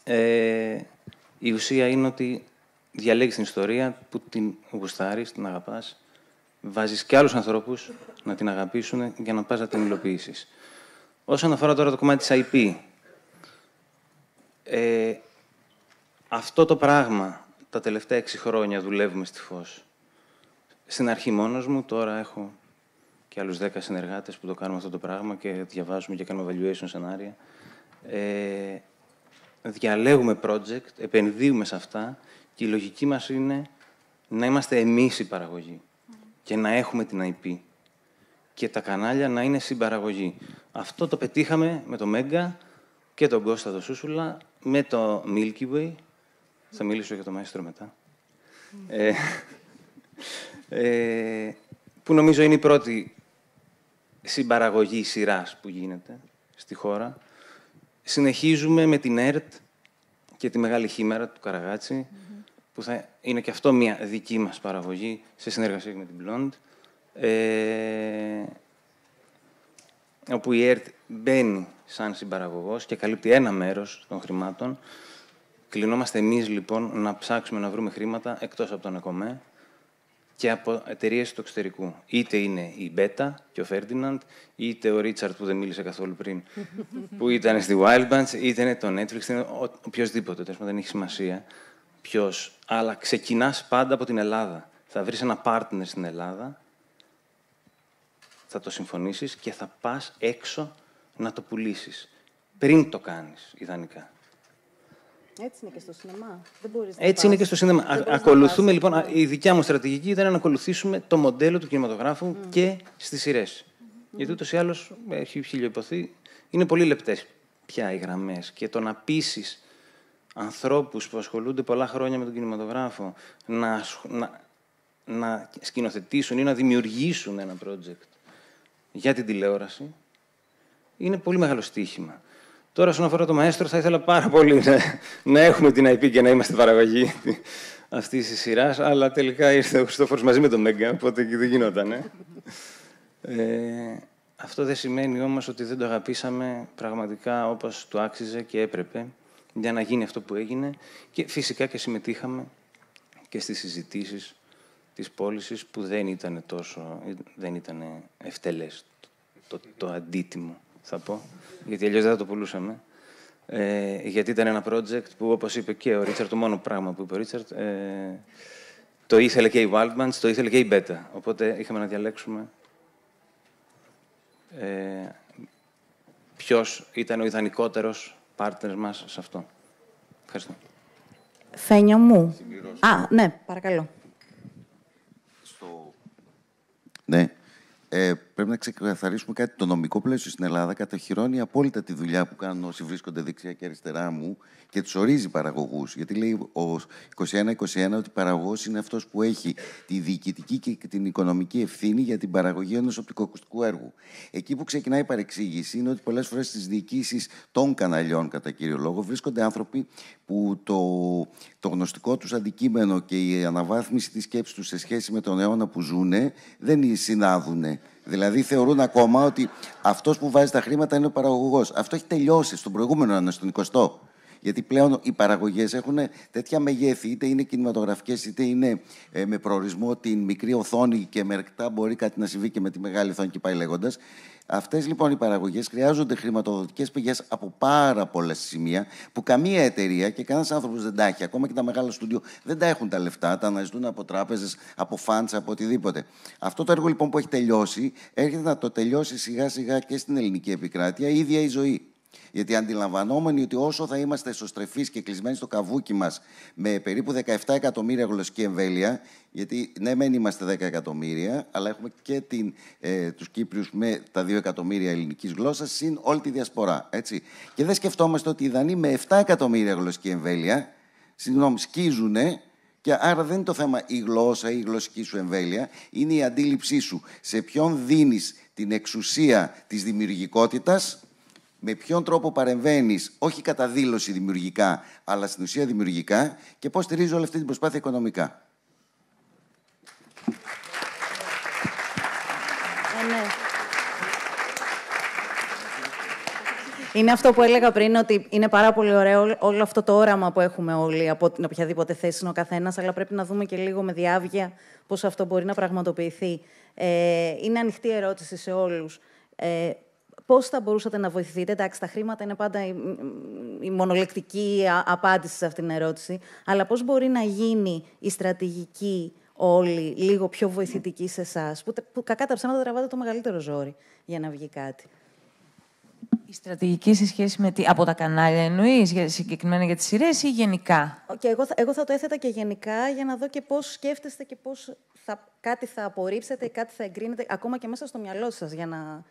ε, η ουσία είναι ότι διαλέγεις την ιστορία που την γουστάρεις, την αγαπάς, βάζεις και άλλους ανθρώπους να την αγαπήσουν για να πας να την υλοποιήσεις. Όσον αφορά τώρα το κομμάτι της IP, ε, αυτό το πράγμα τα τελευταία έξι χρόνια δουλεύουμε στη φως. Στην αρχή μόνος μου, τώρα έχω και άλλους 10 συνεργάτες που το κάνουμε αυτό το πράγμα και διαβάζουμε και κάνουμε valuation σενάρια. Ε, διαλέγουμε project, επενδύουμε σε αυτά και η λογική μας είναι να είμαστε εμείς η παραγωγή και να έχουμε την IP και τα κανάλια να είναι συμπαραγωγή. Αυτό το πετύχαμε με το Μέγκα και τον Κώστα το Σούσουλα, με το Milky Way. Θα μιλήσω για το Μαέστρο μετά. Mm. Ε, ε, που νομίζω είναι η πρώτη συμπαραγωγή σειράς που γίνεται στη χώρα. Συνεχίζουμε με την ΕΡΤ και τη Μεγάλη Χήμερα του καραγατσι που θα είναι και αυτό μια δική μας παραγωγή σε συνεργασία με την Blond. Ε, όπου η ΕΡΤ μπαίνει σαν συμπαραγωγός και καλύπτει ένα μέρος των χρημάτων. Κλεινόμαστε εμείς λοιπόν να ψάξουμε να βρούμε χρήματα εκτός από τον ΕΚΟΜΕ, και από εταιρείες του εξωτερικού. Είτε είναι η Μπέτα και ο Φέρντιναντ, είτε ο Ρίτσαρτ που δεν μίλησε καθόλου πριν, που ήταν στη Wild Bunch, είτε είναι το Netflix, οποιοδήποτε. Τέλο δεν έχει σημασία ποιος. Αλλά ξεκινάς πάντα από την Ελλάδα. Θα βρεις ένα partner στην Ελλάδα, θα το συμφωνήσεις και θα πας έξω να το πουλήσεις. Πριν το κάνεις, ιδανικά. Έτσι είναι και στο σινεμά. Δεν μπορείς Έτσι να είναι και στο σινεμά. ακολουθούμε λοιπόν, η δικιά μου στρατηγική ήταν να ακολουθήσουμε το μοντέλο του κινηματογράφου mm. και στις σειρές. Mm-hmm. Γιατί ούτως ή άλλως έχει χιλιοποθεί. Είναι πολύ λεπτές πια οι γραμμές. Και το να πείσεις ανθρώπους που ασχολούνται πολλά χρόνια με τον κινηματογράφο να, να, να σκηνοθετήσουν ή να δημιουργήσουν ένα project για την τηλεόραση είναι πολύ μεγάλο στοίχημα. Τώρα, όσον αφορά το μαέστρο, θα ήθελα πάρα πολύ να, έχουμε την IP και να είμαστε παραγωγή αυτής της σειράς, αλλά τελικά ήρθε ο Χριστόφορος μαζί με τον Μέγκα, οπότε και δεν γινόταν. Ε. ε. αυτό δεν σημαίνει όμως ότι δεν το αγαπήσαμε πραγματικά όπως το άξιζε και έπρεπε για να γίνει αυτό που έγινε. Και φυσικά και συμμετείχαμε και στις συζητήσεις της πώλησης που δεν ήταν τόσο, ε, δεν το, το αντίτιμο θα πω, γιατί αλλιώς δεν θα το πουλούσαμε. Ε, γιατί ήταν ένα project που, όπως είπε και ο Ρίτσαρτ, το μόνο πράγμα που είπε ο Ρίτσαρτ, ε, το ήθελε και η Wildmans, το ήθελε και η Beta. Οπότε είχαμε να διαλέξουμε ε, ποιος ήταν ο ιδανικότερος partner μας σε αυτό. Ευχαριστώ. Φένιο μου. Α, ναι, παρακαλώ. Στο... Ναι. Ε, Πρέπει να ξεκαθαρίσουμε κάτι. Το νομικό πλαίσιο στην Ελλάδα κατοχυρώνει απόλυτα τη δουλειά που κάνουν όσοι βρίσκονται δεξιά και αριστερά μου και τους ορίζει παραγωγούς. Γιατί λέει ο 21-21 ότι παραγωγός είναι αυτός που έχει τη διοικητική και την οικονομική ευθύνη για την παραγωγή ενός οπτικοακουστικού έργου. Εκεί που ξεκινάει η παρεξήγηση είναι ότι πολλές φορές στις διοικήσεις των καναλιών, κατά κύριο λόγο, βρίσκονται άνθρωποι που το, το γνωστικό τους αντικείμενο και η αναβάθμιση της σκέψης τους σε σχέση με τον αιώνα που ζουν δεν συνάδουν Δηλαδή θεωρούν ακόμα ότι αυτός που βάζει τα χρήματα είναι ο παραγωγός. Αυτό έχει τελειώσει στον προηγούμενο αιώνα, στον 20ο. Γιατί πλέον οι παραγωγές έχουν τέτοια μεγέθη, είτε είναι κινηματογραφικές, είτε είναι ε, με προορισμό την μικρή οθόνη και μερικά μπορεί κάτι να συμβεί και με τη μεγάλη οθόνη και πάει λέγοντας. Αυτές λοιπόν οι παραγωγές χρειάζονται χρηματοδοτικές πηγές από πάρα πολλά σημεία που καμία εταιρεία και κανένας άνθρωπος δεν τα έχει. Ακόμα και τα μεγάλα στούντιο δεν τα έχουν τα λεφτά, τα αναζητούν από τράπεζες, από φαντ, από οτιδήποτε. Αυτό το έργο λοιπόν που έχει τελειώσει έρχεται να το τελειώσει σιγά σιγά και στην ελληνική επικράτεια η ίδια η ζωή. Γιατί αντιλαμβανόμενοι ότι όσο θα είμαστε εσωστρεφείς και κλεισμένοι στο καβούκι μας με περίπου 17 εκατομμύρια γλωσσική εμβέλεια, γιατί ναι, μεν είμαστε 10 εκατομμύρια, αλλά έχουμε και ε, τους Κύπριους με τα 2 εκατομμύρια ελληνικής γλώσσας, συν όλη τη διασπορά. Έτσι. Και δεν σκεφτόμαστε ότι οι Δανείοι με 7 εκατομμύρια γλωσσική εμβέλεια, συγγνώμη, σκίζουνε, και άρα δεν είναι το θέμα η γλώσσα ή η γλωσσική σου εμβέλεια, είναι η αντίληψή σου. Σε ποιον δίνεις την εξουσία της δημιουργικότητας με ποιον τρόπο παρεμβαίνεις, όχι κατά δήλωση δημιουργικά, αλλά στην ουσία δημιουργικά, και πώς στηρίζει όλη αυτή την προσπάθεια οικονομικά. Ε, ναι. Είναι αυτό που έλεγα πριν, ότι είναι πάρα πολύ ωραίο όλο αυτό το όραμα που έχουμε όλοι από την οποιαδήποτε θέση είναι ο καθένας, αλλά πρέπει να δούμε και λίγο με διάβγεια πώς αυτό μπορεί να πραγματοποιηθεί. Ε, είναι ανοιχτή ερώτηση σε όλους. Ε, Πώς θα μπορούσατε να βοηθηθείτε, εντάξει, τα χρήματα είναι πάντα η, η μονολεκτική απάντηση σε αυτήν την ερώτηση, αλλά πώς μπορεί να γίνει η στρατηγική όλη λίγο πιο βοηθητική σε εσάς, που, που κακά τα ψέματα τραβάτε το μεγαλύτερο ζόρι για να βγει κάτι. Η στρατηγική σε σχέση με τι, από τα κανάλια εννοείς, συγκεκριμένα για τις σειρές ή γενικά. Okay, εγώ, θα, εγώ θα το έθετα και γενικά για να δω και πώς σκέφτεστε και πώς κάτι θα απορρίψετε, ή κάτι θα εγκρίνετε, ακόμα και μέσα στο μυαλό σας, για να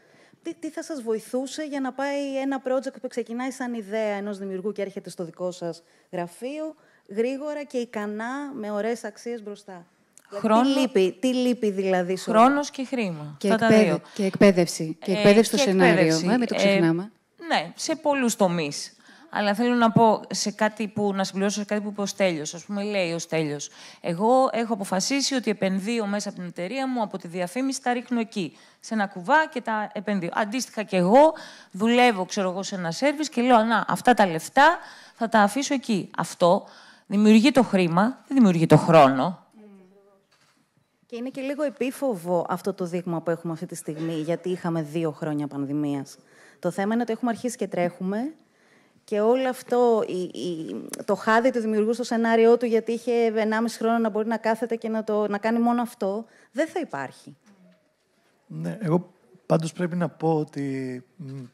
τι, θα σας βοηθούσε για να πάει ένα project που ξεκινάει σαν ιδέα ενός δημιουργού και έρχεται στο δικό σας γραφείο, γρήγορα και ικανά, με ωραίες αξίες μπροστά. Δηλαδή, Χρόνο... Τι, λείπει, δηλαδή σου. Χρόνος και χρήμα. Και, εκπαίδευση. και εκπαίδευση. Και ε, στο σενάριο. Εκπαίδευση. το ε, ξεχνάμε. ναι, σε πολλούς τομείς. Αλλά θέλω να πω σε κάτι που, να συμπληρώσω σε κάτι που είπε ο Στέλιος. ας πούμε, λέει ο Στέλιος. εγώ έχω αποφασίσει ότι επενδύω μέσα από την εταιρεία μου, από τη διαφήμιση, τα ρίχνω εκεί. Σε ένα κουβά και τα επενδύω. Αντίστοιχα και εγώ δουλεύω, ξέρω εγώ, σε ένα σερβις και λέω, Ανά, αυτά τα λεφτά θα τα αφήσω εκεί. Αυτό δημιουργεί το χρήμα, δεν δημιουργεί το χρόνο. Και είναι και λίγο επίφοβο αυτό το δείγμα που έχουμε αυτή τη στιγμή, γιατί είχαμε δύο χρόνια πανδημίας. Το θέμα είναι ότι έχουμε αρχίσει και τρέχουμε και όλο αυτό, η, το χάδι του δημιουργού στο σενάριό του, γιατί είχε 1,5 χρόνο να μπορεί να κάθεται και να, το, να κάνει μόνο αυτό, δεν θα υπάρχει. Ναι, εγώ πάντως πρέπει να πω ότι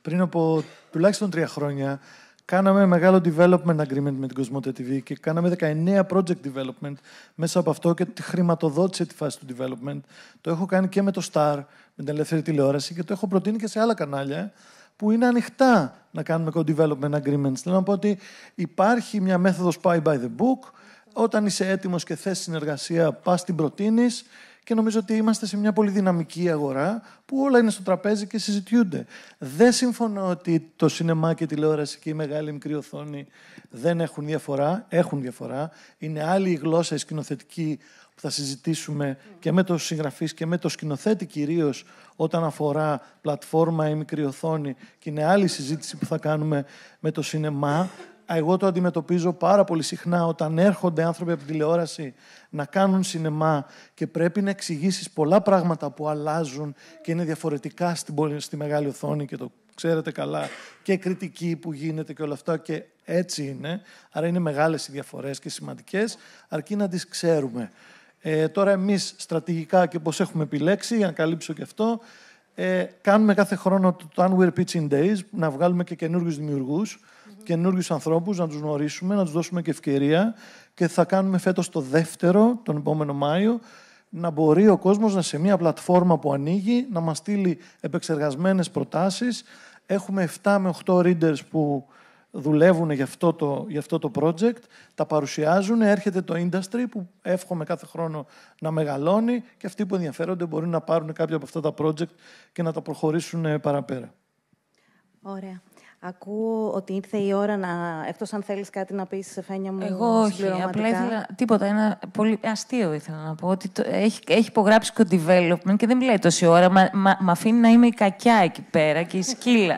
πριν από τουλάχιστον τρία χρόνια κάναμε μεγάλο development agreement με την Cosmote TV και κάναμε 19 project development μέσα από αυτό και τη χρηματοδότησε τη φάση του development. Το έχω κάνει και με το Star, με την ελεύθερη τηλεόραση και το έχω προτείνει και σε άλλα κανάλια που είναι ανοιχτά να κάνουμε co-development agreements. Θέλω να πω ότι υπάρχει μια μέθοδος πάει by the book. Όταν είσαι έτοιμος και θες συνεργασία, πας την προτείνεις. και νομίζω ότι είμαστε σε μια πολύ δυναμική αγορά που όλα είναι στο τραπέζι και συζητιούνται. Δεν συμφωνώ ότι το σινεμά και η τηλεόραση και η μεγάλη μικρή οθόνη δεν έχουν διαφορά. Έχουν διαφορά. Είναι άλλη η γλώσσα η σκηνοθετική που θα συζητήσουμε και με το συγγραφείς και με το σκηνοθέτη κυρίως όταν αφορά πλατφόρμα ή μικρή οθόνη και είναι άλλη συζήτηση που θα κάνουμε με το σινεμά. Εγώ το αντιμετωπίζω πάρα πολύ συχνά όταν έρχονται άνθρωποι από τηλεόραση να κάνουν σινεμά και πρέπει να εξηγήσεις πολλά πράγματα που αλλάζουν και είναι διαφορετικά στην, στη μεγάλη οθόνη και το ξέρετε καλά και κριτική που γίνεται και όλα αυτά και έτσι είναι. Άρα είναι μεγάλες οι διαφορές και σημαντικές αρκεί να τις ξέρουμε. Ε, τώρα εμείς στρατηγικά και πώς έχουμε επιλέξει, για να καλύψω και αυτό, ε, κάνουμε κάθε χρόνο το, το Unwear Pitching Days, να βγάλουμε και καινούργιους δημιουργους δημιουργούς, mm-hmm. καινούριους ανθρώπους, να τους γνωρίσουμε, να τους δώσουμε και ευκαιρία και θα κάνουμε φέτος το δεύτερο, τον επόμενο Μάιο, να μπορεί ο κόσμος να σε μια πλατφόρμα που ανοίγει, να μας στείλει επεξεργασμένες προτάσεις. Έχουμε 7 με 8 readers που δουλεύουν για αυτό, το, για αυτό το project, τα παρουσιάζουν, έρχεται το industry που εύχομαι κάθε χρόνο να μεγαλώνει και αυτοί που ενδιαφέρονται μπορούν να πάρουν κάποια από αυτά τα project και να τα προχωρήσουν ε, παραπέρα. Ωραία. Ακούω ότι ήρθε η ώρα να. Εκτός αν θέλεις κάτι να πεις, Φένια μου. Εγώ όχι. Απλά ήθελα. Τίποτα. Ένα πολύ αστείο ήθελα να πω. Ότι έχει, έχει ο co-development και δεν μιλάει τόση ώρα. Μα, μα, αφήνει να είμαι η κακιά εκεί πέρα και η σκύλα.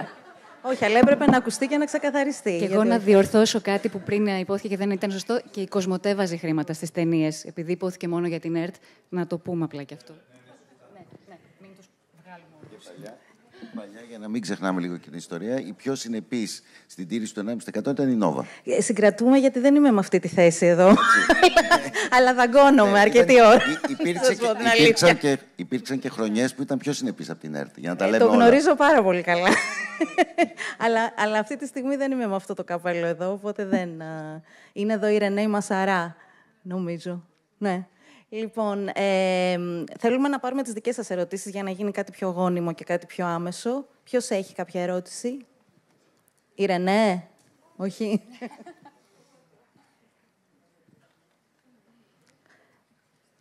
Όχι, αλλά έπρεπε να ακουστεί και να ξεκαθαριστεί. Και γιατί... εγώ να διορθώσω κάτι που πριν υπόθηκε και δεν ήταν σωστό. Και η Κοσμοτέ χρήματα στις ταινίες. Επειδή υπόθηκε μόνο για την ΕΡΤ, να το πούμε απλά κι αυτό. Ναι, ναι, ναι, ναι, ναι μην τους βγάλουμε όλους. Παλιά, για να μην ξεχνάμε λίγο και την ιστορία, η πιο συνεπής στην τήρηση του 1,5% ήταν η Νόβα. Ε, συγκρατούμε γιατί δεν είμαι με αυτή τη θέση εδώ. Αλλά δαγκώνομαι αρκετή ώρα. Υπήρξαν και χρονιές που ήταν πιο συνεπείς από την ΕΡΤ. Ε, το γνωρίζω πάρα πολύ καλά αλλά, αλλά αυτή τη στιγμή δεν είμαι με αυτό το καπέλο εδώ, οπότε δεν... Ε, είναι εδώ η η Μασαρά, νομίζω. Ναι. Λοιπόν, ε, θέλουμε να πάρουμε τις δικές σας ερωτήσεις για να γίνει κάτι πιο γόνιμο και κάτι πιο άμεσο. Ποιος έχει κάποια ερώτηση? Η Ρενέ? Όχι.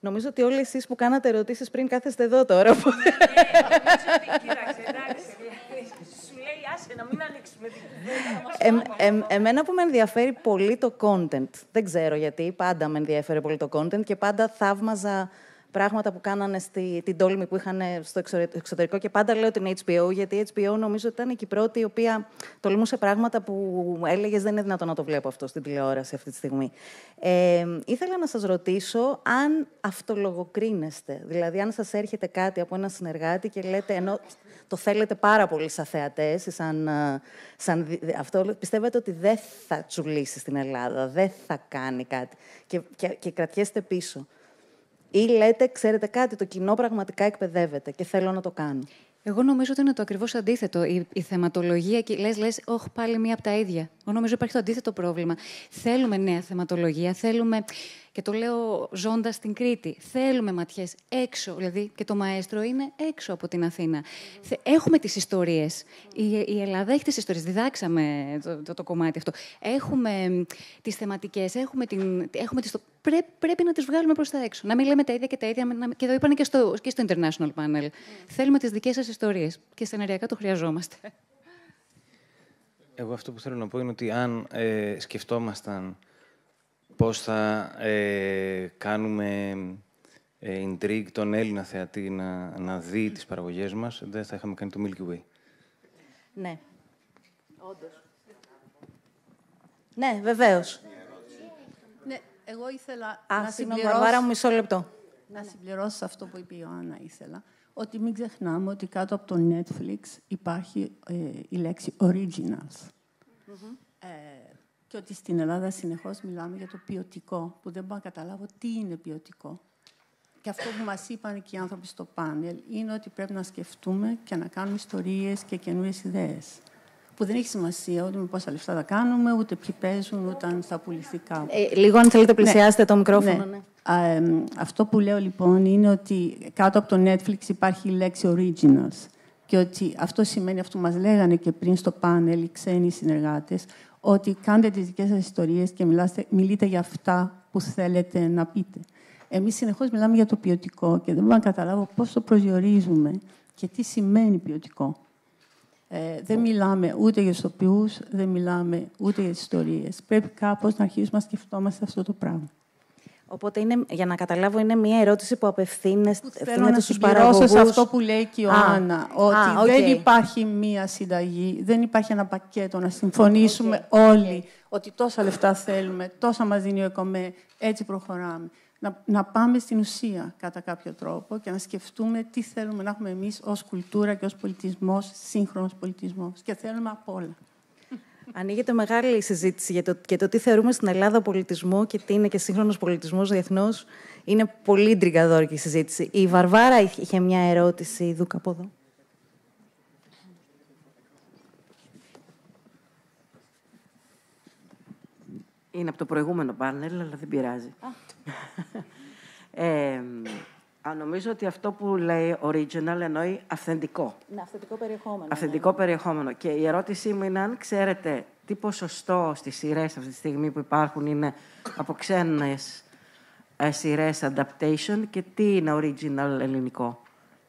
Νομίζω ότι όλοι εσείς που κάνατε ερωτήσεις πριν κάθεστε εδώ τώρα. Ναι, Εμένα που με ενδιαφέρει πολύ το content. Δεν ξέρω γιατί, πάντα με ενδιαφέρει πολύ το content και πάντα θαύμαζα πράγματα που κάνανε στη, την τόλμη που είχαν στο εξωτερικό. Και πάντα λέω την HBO, γιατί η HBO νομίζω ότι ήταν και η πρώτη η οποία τολμούσε πράγματα που έλεγες δεν είναι δυνατόν να το βλέπω αυτό στην τηλεόραση αυτή τη στιγμή. Ε, ήθελα να σας ρωτήσω αν αυτολογοκρίνεστε. Δηλαδή, αν σας έρχεται κάτι από ένα συνεργάτη και λέτε, ενώ το θέλετε πάρα πολύ σαν θεατές, σαν, ε, αυτό, πιστεύετε ότι δεν θα τσουλήσει στην Ελλάδα, δεν θα κάνει κάτι και, και κρατιέστε πίσω. Ή λέτε, ξέρετε κάτι, το κοινό πραγματικά εκπαιδεύεται και θέλω να το κάνω. Εγώ νομίζω ότι είναι το ακριβώς αντίθετο. Η, η θεματολογία και λες, λες, Όχι, πάλι μία από τα ίδια. Εγώ νομίζω υπάρχει το αντίθετο πρόβλημα. Θέλουμε νέα θεματολογία, θέλουμε και το λέω ζώντας στην Κρήτη. Θέλουμε ματιές έξω. Δηλαδή και το μαέστρο είναι έξω από την Αθήνα. Mm. Έχουμε τις ιστορίες. Η, η Ελλάδα έχει τις ιστορίες. Διδάξαμε το, το, το, κομμάτι αυτό. Έχουμε τις θεματικές. Έχουμε έχουμε τις, πρέ, πρέπει να τις βγάλουμε προς τα έξω. Να μην λέμε τα ίδια και τα ίδια. Να, και το είπαν και στο, και στο International Panel. Mm. Θέλουμε τις δικές σας ιστορίες. Και στενεριακά το χρειαζόμαστε. Εγώ αυτό που θέλω να πω είναι ότι αν ε, σκεφτόμασταν πώς θα ε, κάνουμε ε, intrigue τον Έλληνα θεατή να, δει τις παραγωγές μας, δεν θα είχαμε κάνει το Milky Way. Ναι. Όντως. Ναι, βεβαίως. Ναι, εγώ ήθελα να συμπληρώσω... μισό λεπτό. Να συμπληρώσω αυτό που είπε η Ιωάννα ήθελα, ότι μην ξεχνάμε ότι κάτω από το Netflix υπάρχει ε, η λέξη originals και ότι στην Ελλάδα συνεχώς μιλάμε για το ποιοτικό, που δεν μπορώ να καταλάβω τι είναι ποιοτικό. Και αυτό που μας είπαν και οι άνθρωποι στο πάνελ είναι ότι πρέπει να σκεφτούμε και να κάνουμε ιστορίες και καινούριες ιδέες. Που δεν έχει σημασία ούτε με πόσα λεφτά τα κάνουμε, ούτε ποιοι παίζουν, ούτε αν θα πουληθεί κάπου. Ε, λίγο αν θέλετε ναι. πλησιάστε το μικρόφωνο. Ναι. ναι. Α, αυτό που λέω λοιπόν είναι ότι κάτω από το Netflix υπάρχει η λέξη originals. Και ότι αυτό σημαίνει, αυτό που μας λέγανε και πριν στο πάνελ οι ξένοι συνεργάτες, ότι κάντε τις δικές σας ιστορίες και μιλάστε, μιλείτε για αυτά που θέλετε να πείτε. Εμείς συνεχώς μιλάμε για το ποιοτικό και δεν μπορώ να καταλάβω πώς το προσδιορίζουμε και τι σημαίνει ποιοτικό. Ε, δεν μιλάμε ούτε για ιστοποιούς, δεν μιλάμε ούτε για ιστορίες. Πρέπει κάπως να αρχίσουμε να σκεφτόμαστε αυτό το πράγμα. Οπότε είναι, για να καταλάβω, είναι μια ερώτηση που απευθύνεστε στου παραγωγούς. σε αυτό που λέει και η Ιωάννα, ότι α, δεν υπάρχει μια συνταγή, δεν υπάρχει ένα πακέτο να συμφωνήσουμε όλοι ότι τόσα λεφτά θέλουμε, τόσα μας δίνει ο ΕΚΟΜΕ, έτσι προχωράμε. Να, πάμε στην ουσία κατά κάποιο τρόπο και να σκεφτούμε τι θέλουμε να έχουμε εμείς ως κουλτούρα και ως πολιτισμός, σύγχρονος πολιτισμός. Και θέλουμε απ' όλα. Ανοίγεται μεγάλη συζήτηση για το, το τι θεωρούμε στην Ελλάδα πολιτισμό και τι είναι και σύγχρονος πολιτισμός διεθνώς. Είναι πολύ τριγκαδόρικη συζήτηση. Η Βαρβάρα είχε μια ερώτηση, Δούκα, από εδώ. Είναι από το προηγούμενο πάνελ, αλλά δεν πειράζει. ε, νομίζω ότι αυτό που λέει original εννοεί αυθεντικό. Ναι, αυθεντικό περιεχόμενο. Ναι, αυθεντικό ναι. περιεχόμενο. Και η ερώτησή μου είναι αν ξέρετε τι ποσοστό στις σειρές αυτή τη στιγμή που υπάρχουν είναι από ξένες σειρές adaptation και τι είναι original ελληνικό.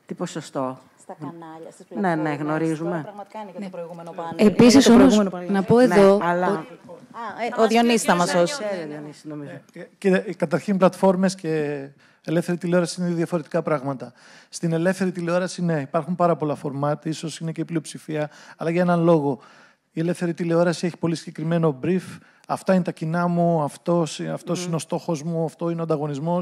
Τι ποσοστό κανάλια, Ναι, ναι, γνωρίζουμε. πραγματικά είναι ναι. προηγούμενο ε, Επίση, όμω, να πω εδώ. Ναι, ο, ε, ε, ο Διονύσης θα μα σώσει. Ναι, ε, καταρχήν, πλατφόρμες και ελεύθερη τηλεόραση είναι διαφορετικά πράγματα. Στην ελεύθερη τηλεόραση, ναι, υπάρχουν πάρα πολλά φορμάτ, ίσως είναι και η πλειοψηφία, αλλά για έναν λόγο. Η ελεύθερη τηλεόραση έχει πολύ συγκεκριμένο brief. Αυτά είναι τα κοινά μου, αυτός είναι ο στόχος μου, αυτό είναι ο ανταγωνισμός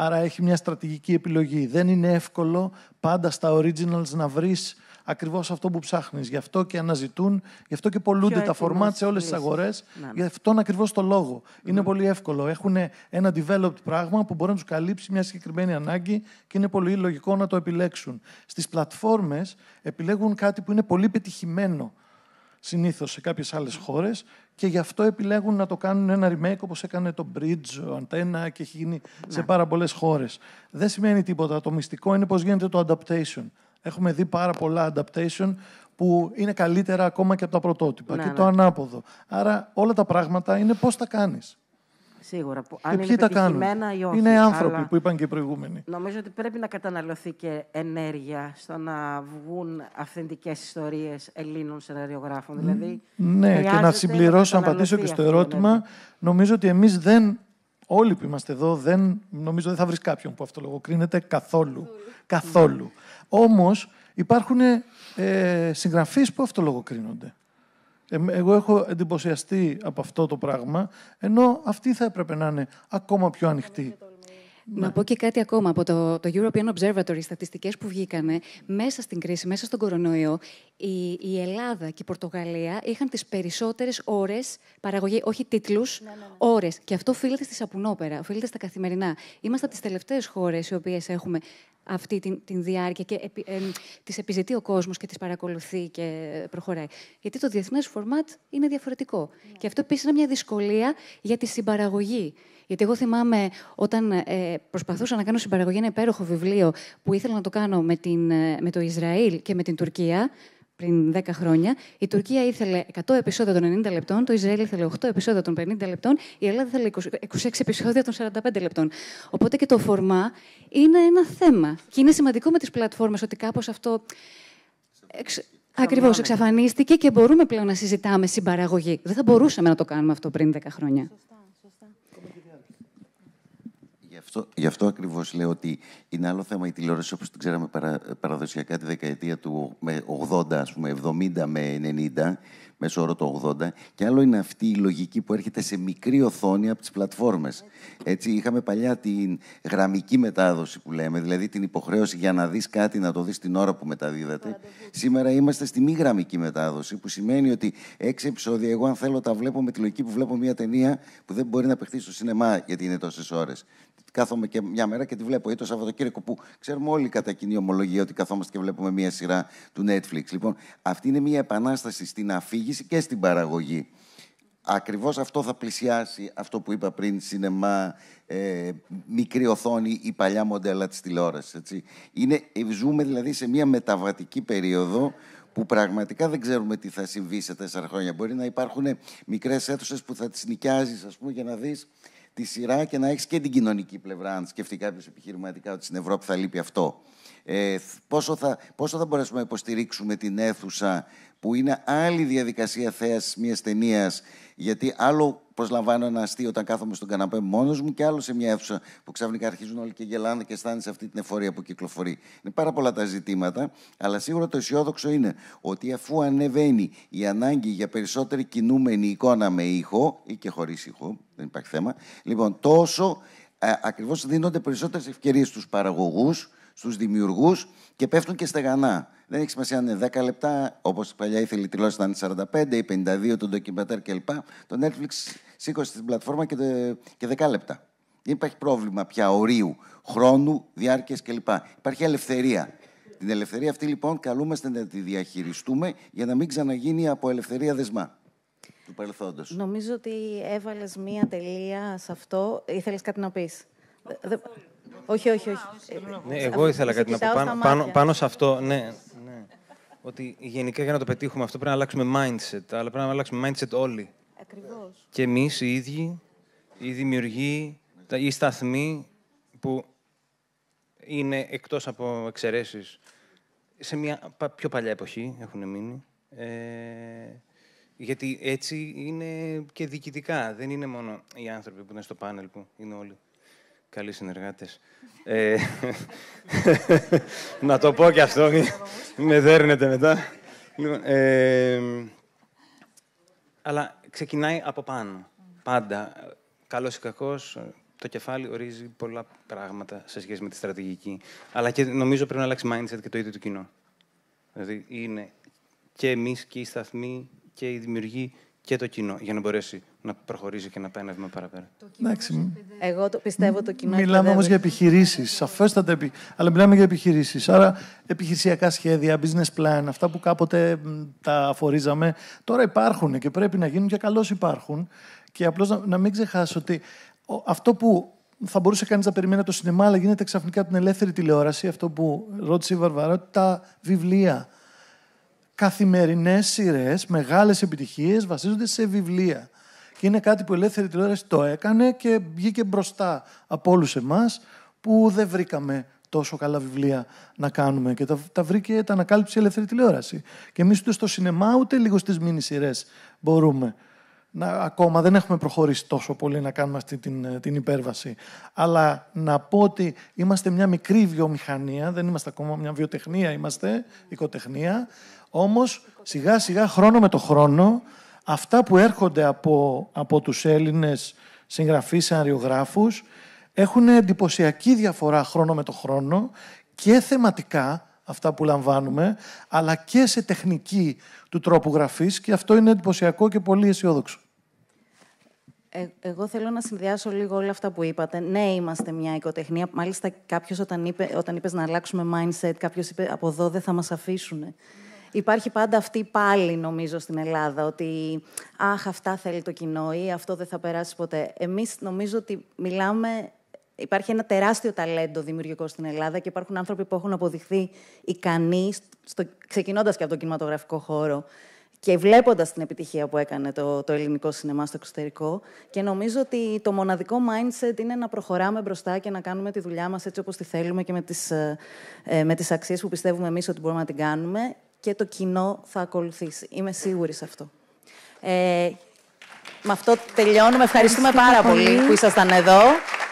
άρα έχει μια στρατηγική επιλογή. Δεν είναι εύκολο πάντα στα originals να βρεις ακριβώς αυτό που ψάχνεις. Γι' αυτό και αναζητούν, γι' αυτό και πολλούνται τα φορμάτ σε όλες τις αγορές, ναι, ναι. γι' αυτόν ακριβώς το λόγο. Είναι ναι. πολύ εύκολο. Έχουν ένα developed πράγμα που μπορεί να τους καλύψει μια συγκεκριμένη ανάγκη και είναι πολύ λογικό να το επιλέξουν. Στις πλατφόρμες επιλέγουν κάτι που είναι πολύ πετυχημένο συνήθως σε κάποιες άλλες χώρες και γι' αυτό επιλέγουν να το κάνουν ένα remake όπως έκανε το Bridge, ο Antenna και έχει γίνει σε ναι. πάρα πολλές χώρες. Δεν σημαίνει τίποτα. Το μυστικό είναι πώς γίνεται το adaptation. Έχουμε δει πάρα πολλά adaptation που είναι καλύτερα ακόμα και από τα πρωτότυπα ναι, και ναι. το ανάποδο. Άρα όλα τα πράγματα είναι πώς τα κάνεις. Σίγουρα. αν και ποιοι τα κάνουν. είναι άνθρωποι που είπαν και οι προηγούμενοι. Νομίζω ότι πρέπει να καταναλωθεί και ενέργεια στο να βγουν αυθεντικές ιστορίες Ελλήνων σεναριογράφων. Δηλαδή, ναι, και να συμπληρώσω, να απαντήσω και στο ερώτημα, ναι, ναι. νομίζω ότι εμείς δεν. Όλοι που είμαστε εδώ, δεν, νομίζω δεν θα βρεις κάποιον που αυτολογοκρίνεται καθόλου. καθόλου. Όμως υπάρχουν ε, συγγραφείς που αυτολογοκρίνονται. Ε, εγώ έχω εντυπωσιαστεί από αυτό το πράγμα, ενώ αυτή θα έπρεπε να είναι ακόμα πιο ανοιχτή. Να ναι. πω και κάτι ακόμα από το, το European Observatory, οι στατιστικές που βγήκανε μέσα στην κρίση, μέσα στον κορονοϊό, η, η Ελλάδα και η Πορτογαλία είχαν τις περισσότερες ώρες παραγωγή, όχι τίτλους, ναι, ναι, ναι. ώρες. Και αυτό οφείλεται στη σαπουνόπερα, οφείλεται στα καθημερινά. Είμαστε από τις τελευταίες χώρες οι οποίες έχουμε αυτή την, την διάρκεια και επι, ε, ε, τις επιζητεί ο κόσμος και τις παρακολουθεί και προχωράει. Γιατί το διεθνές φορμάτ είναι διαφορετικό. Ναι. Και αυτό επίσης είναι μια δυσκολία για τη συμπαραγωγή. Γιατί εγώ θυμάμαι όταν ε, προσπαθούσα να κάνω συμπαραγωγή ένα υπέροχο βιβλίο που ήθελα να το κάνω με, την, ε, με το Ισραήλ και με την Τουρκία πριν 10 χρόνια. Η Τουρκία ήθελε 100 επεισόδια των 90 λεπτών, το Ισραήλ ήθελε 8 επεισόδια των 50 λεπτών, η Ελλάδα ήθελε 26 επεισόδια των 45 λεπτών. Οπότε και το φορμά είναι ένα θέμα. Και είναι σημαντικό με τις πλατφόρμες ότι κάπως αυτό... Εξ... Ακριβώς, εξαφανίστηκε και μπορούμε πλέον να συζητάμε συμπαραγωγή. Δεν θα μπορούσαμε να το κάνουμε αυτό πριν 10 χρόνια γι' αυτό ακριβώς λέω ότι είναι άλλο θέμα η τηλεόραση όπως την ξέραμε παρα, παραδοσιακά τη δεκαετία του με 80, ας πούμε, 70 με 90, μέσω όρο το 80, και άλλο είναι αυτή η λογική που έρχεται σε μικρή οθόνη από τις πλατφόρμες. Έτσι, είχαμε παλιά την γραμμική μετάδοση που λέμε, δηλαδή την υποχρέωση για να δεις κάτι να το δεις την ώρα που μεταδίδεται. Σήμερα είμαστε στη μη γραμμική μετάδοση, που σημαίνει ότι έξι επεισόδια, εγώ αν θέλω τα βλέπω με τη λογική που βλέπω μια ταινία που δεν μπορεί να παιχτεί στο σινεμά γιατί είναι τόσες ώρες κάθομαι και μια μέρα και τη βλέπω. Ή το Σαββατοκύριακο που ξέρουμε όλοι κατά κοινή ομολογία ότι καθόμαστε και βλέπουμε μια σειρά του Netflix. Λοιπόν, αυτή είναι μια επανάσταση στην αφήγηση και στην παραγωγή. Ακριβώς αυτό θα πλησιάσει αυτό που είπα πριν, σινεμά, ε, μικρή οθόνη ή παλιά μοντέλα της τηλεόρασης. Έτσι. Είναι, ε, ζούμε δηλαδή σε μια μεταβατική περίοδο που πραγματικά δεν ξέρουμε τι θα συμβεί σε τέσσερα χρόνια. Μπορεί να υπάρχουν μικρές αίθουσες που θα τις νοικιάζεις, ας πούμε, για να δεις τη σειρά και να έχεις και την κοινωνική πλευρά. Αν σκεφτεί κάποιος επιχειρηματικά ότι στην Ευρώπη θα λείπει αυτό. Ε, πόσο, θα, πόσο θα μπορέσουμε να υποστηρίξουμε την αίθουσα που είναι άλλη διαδικασία θέασης μιας ταινίας, γιατί άλλο προσλαμβάνω ένα αστείο όταν κάθομαι στον καναπέ μόνος μου και άλλο σε μια αίθουσα που ξαφνικά αρχίζουν όλοι και γελάνε και αισθάνεσαι αυτή την εφορία που κυκλοφορεί. Είναι πάρα πολλά τα ζητήματα, αλλά σίγουρα το αισιόδοξο είναι ότι αφού ανεβαίνει η ανάγκη για περισσότερη κινούμενη εικόνα με ήχο ή και χωρίς ήχο, δεν υπάρχει θέμα, λοιπόν, τόσο ε, ακριβώς δίνονται περισσότερες ευκαιρίες στους παραγωγούς Στους δημιουργούς και πέφτουν και στεγανά. Δεν έχει σημασία αν είναι 10 λεπτά, όπως παλιά ήθελε η τηλεόραση να είναι 45 ή 52 τον ντοκιμπατέρ κλπ. Το Netflix σήκωσε την πλατφόρμα και, 10 λεπτά. Δεν υπάρχει πρόβλημα πια ορίου, χρόνου, διάρκειας κλπ. Υπάρχει ελευθερία. Την ελευθερία αυτή λοιπόν καλούμαστε να τη διαχειριστούμε για να μην ξαναγίνει από ελευθερία δεσμά του Νομίζω ότι έβαλες μία τελεία σε αυτό. Ήθελες κάτι να πεις. Όχι, όχι, όχι. Ναι, εγώ ήθελα κάτι να πω πάνω, πάνω, σε αυτό. Ναι, ναι. Ότι γενικά για να το πετύχουμε αυτό πρέπει να αλλάξουμε mindset. Αλλά πρέπει να αλλάξουμε mindset όλοι. Ακριβώς. Και εμείς οι ίδιοι, οι δημιουργοί, οι σταθμοί που είναι εκτός από εξαιρέσεις σε μια πιο παλιά εποχή έχουν μείνει. Ε, γιατί έτσι είναι και διοικητικά. Δεν είναι μόνο οι άνθρωποι που είναι στο πάνελ που είναι όλοι καλοί συνεργάτες. ε, να το πω κι αυτό, με δέρνετε μετά. Λοιπόν, ε, αλλά ξεκινάει από πάνω. Πάντα, καλός ή κακός, το κεφάλι ορίζει πολλά πράγματα σε σχέση με τη στρατηγική. Αλλά και νομίζω πρέπει να αλλάξει mindset και το ίδιο του κοινό. Δηλαδή είναι και εμείς και οι σταθμοί και οι δημιουργοί και το κοινό για να μπορέσει να προχωρήσει και να πάει ένα βήμα παραπέρα. Εγώ το πιστεύω το κοινό. Μιλάμε όμως για επιχειρήσεις. Σαφέστατα. Επι... Αλλά μιλάμε για επιχειρήσεις. Άρα επιχειρησιακά σχέδια, business plan, αυτά που κάποτε τα αφορίζαμε, τώρα υπάρχουν και πρέπει να γίνουν και καλώς υπάρχουν. Και απλώς να, να μην ξεχάσω ότι αυτό που θα μπορούσε κανείς να περιμένει το σινεμά, αλλά γίνεται ξαφνικά από την ελεύθερη τηλεόραση, αυτό που ρώτησε η Βαρβαρά, τα βιβλία καθημερινές σειρές, μεγάλες επιτυχίες βασίζονται σε βιβλία. Και είναι κάτι που η ελεύθερη τηλεόραση το έκανε και βγήκε μπροστά από όλους εμάς που δεν βρήκαμε τόσο καλά βιβλία να κάνουμε. Και τα, τα βρήκε, τα ανακάλυψε η ελεύθερη τηλεόραση. Και εμείς ούτε στο σινεμά, ούτε λίγο στις μινι σειρές μπορούμε να, ακόμα δεν έχουμε προχωρήσει τόσο πολύ να κάνουμε αυτή την, ε, την υπέρβαση. Αλλά να πω ότι είμαστε μια μικρή βιομηχανία, δεν είμαστε ακόμα μια βιοτεχνία, είμαστε οικοτεχνία. Όμως σιγά σιγά χρόνο με το χρόνο αυτά που έρχονται από, από τους Έλληνες συγγραφείς, αριογράφους έχουν εντυπωσιακή διαφορά χρόνο με το χρόνο και θεματικά αυτά που λαμβάνουμε, αλλά και σε τεχνική του τρόπου γραφής και αυτό είναι εντυπωσιακό και πολύ αισιόδοξο. Ε, εγώ θέλω να συνδυάσω λίγο όλα αυτά που είπατε. Ναι, είμαστε μια οικοτεχνία. Μάλιστα, κάποιος όταν, είπε, όταν είπες να αλλάξουμε mindset, κάποιος είπε από εδώ δεν θα μας αφήσουν. Υπάρχει πάντα αυτή πάλι, νομίζω, στην Ελλάδα, ότι αχ, αυτά θέλει το κοινό ή αυτό δεν θα περάσει ποτέ. Εμείς νομίζω ότι μιλάμε Υπάρχει ένα τεράστιο ταλέντο δημιουργικό στην Ελλάδα και υπάρχουν άνθρωποι που έχουν αποδειχθεί ικανοί, στο... ξεκινώντας και από τον κινηματογραφικό χώρο και βλέποντας την επιτυχία που έκανε το, το ελληνικό σινεμά στο εξωτερικό. Και νομίζω ότι το μοναδικό mindset είναι να προχωράμε μπροστά και να κάνουμε τη δουλειά μας έτσι όπως τη θέλουμε και με τις τις ε, ε, αξίες που πιστεύουμε εμείς ότι μπορούμε να την κάνουμε. Και το κοινό θα ακολουθήσει. Είμαι σίγουρη σε αυτό. Ε, με αυτό τελειώνουμε. Ευχαριστούμε πάρα πολύ που ήσασταν εδώ.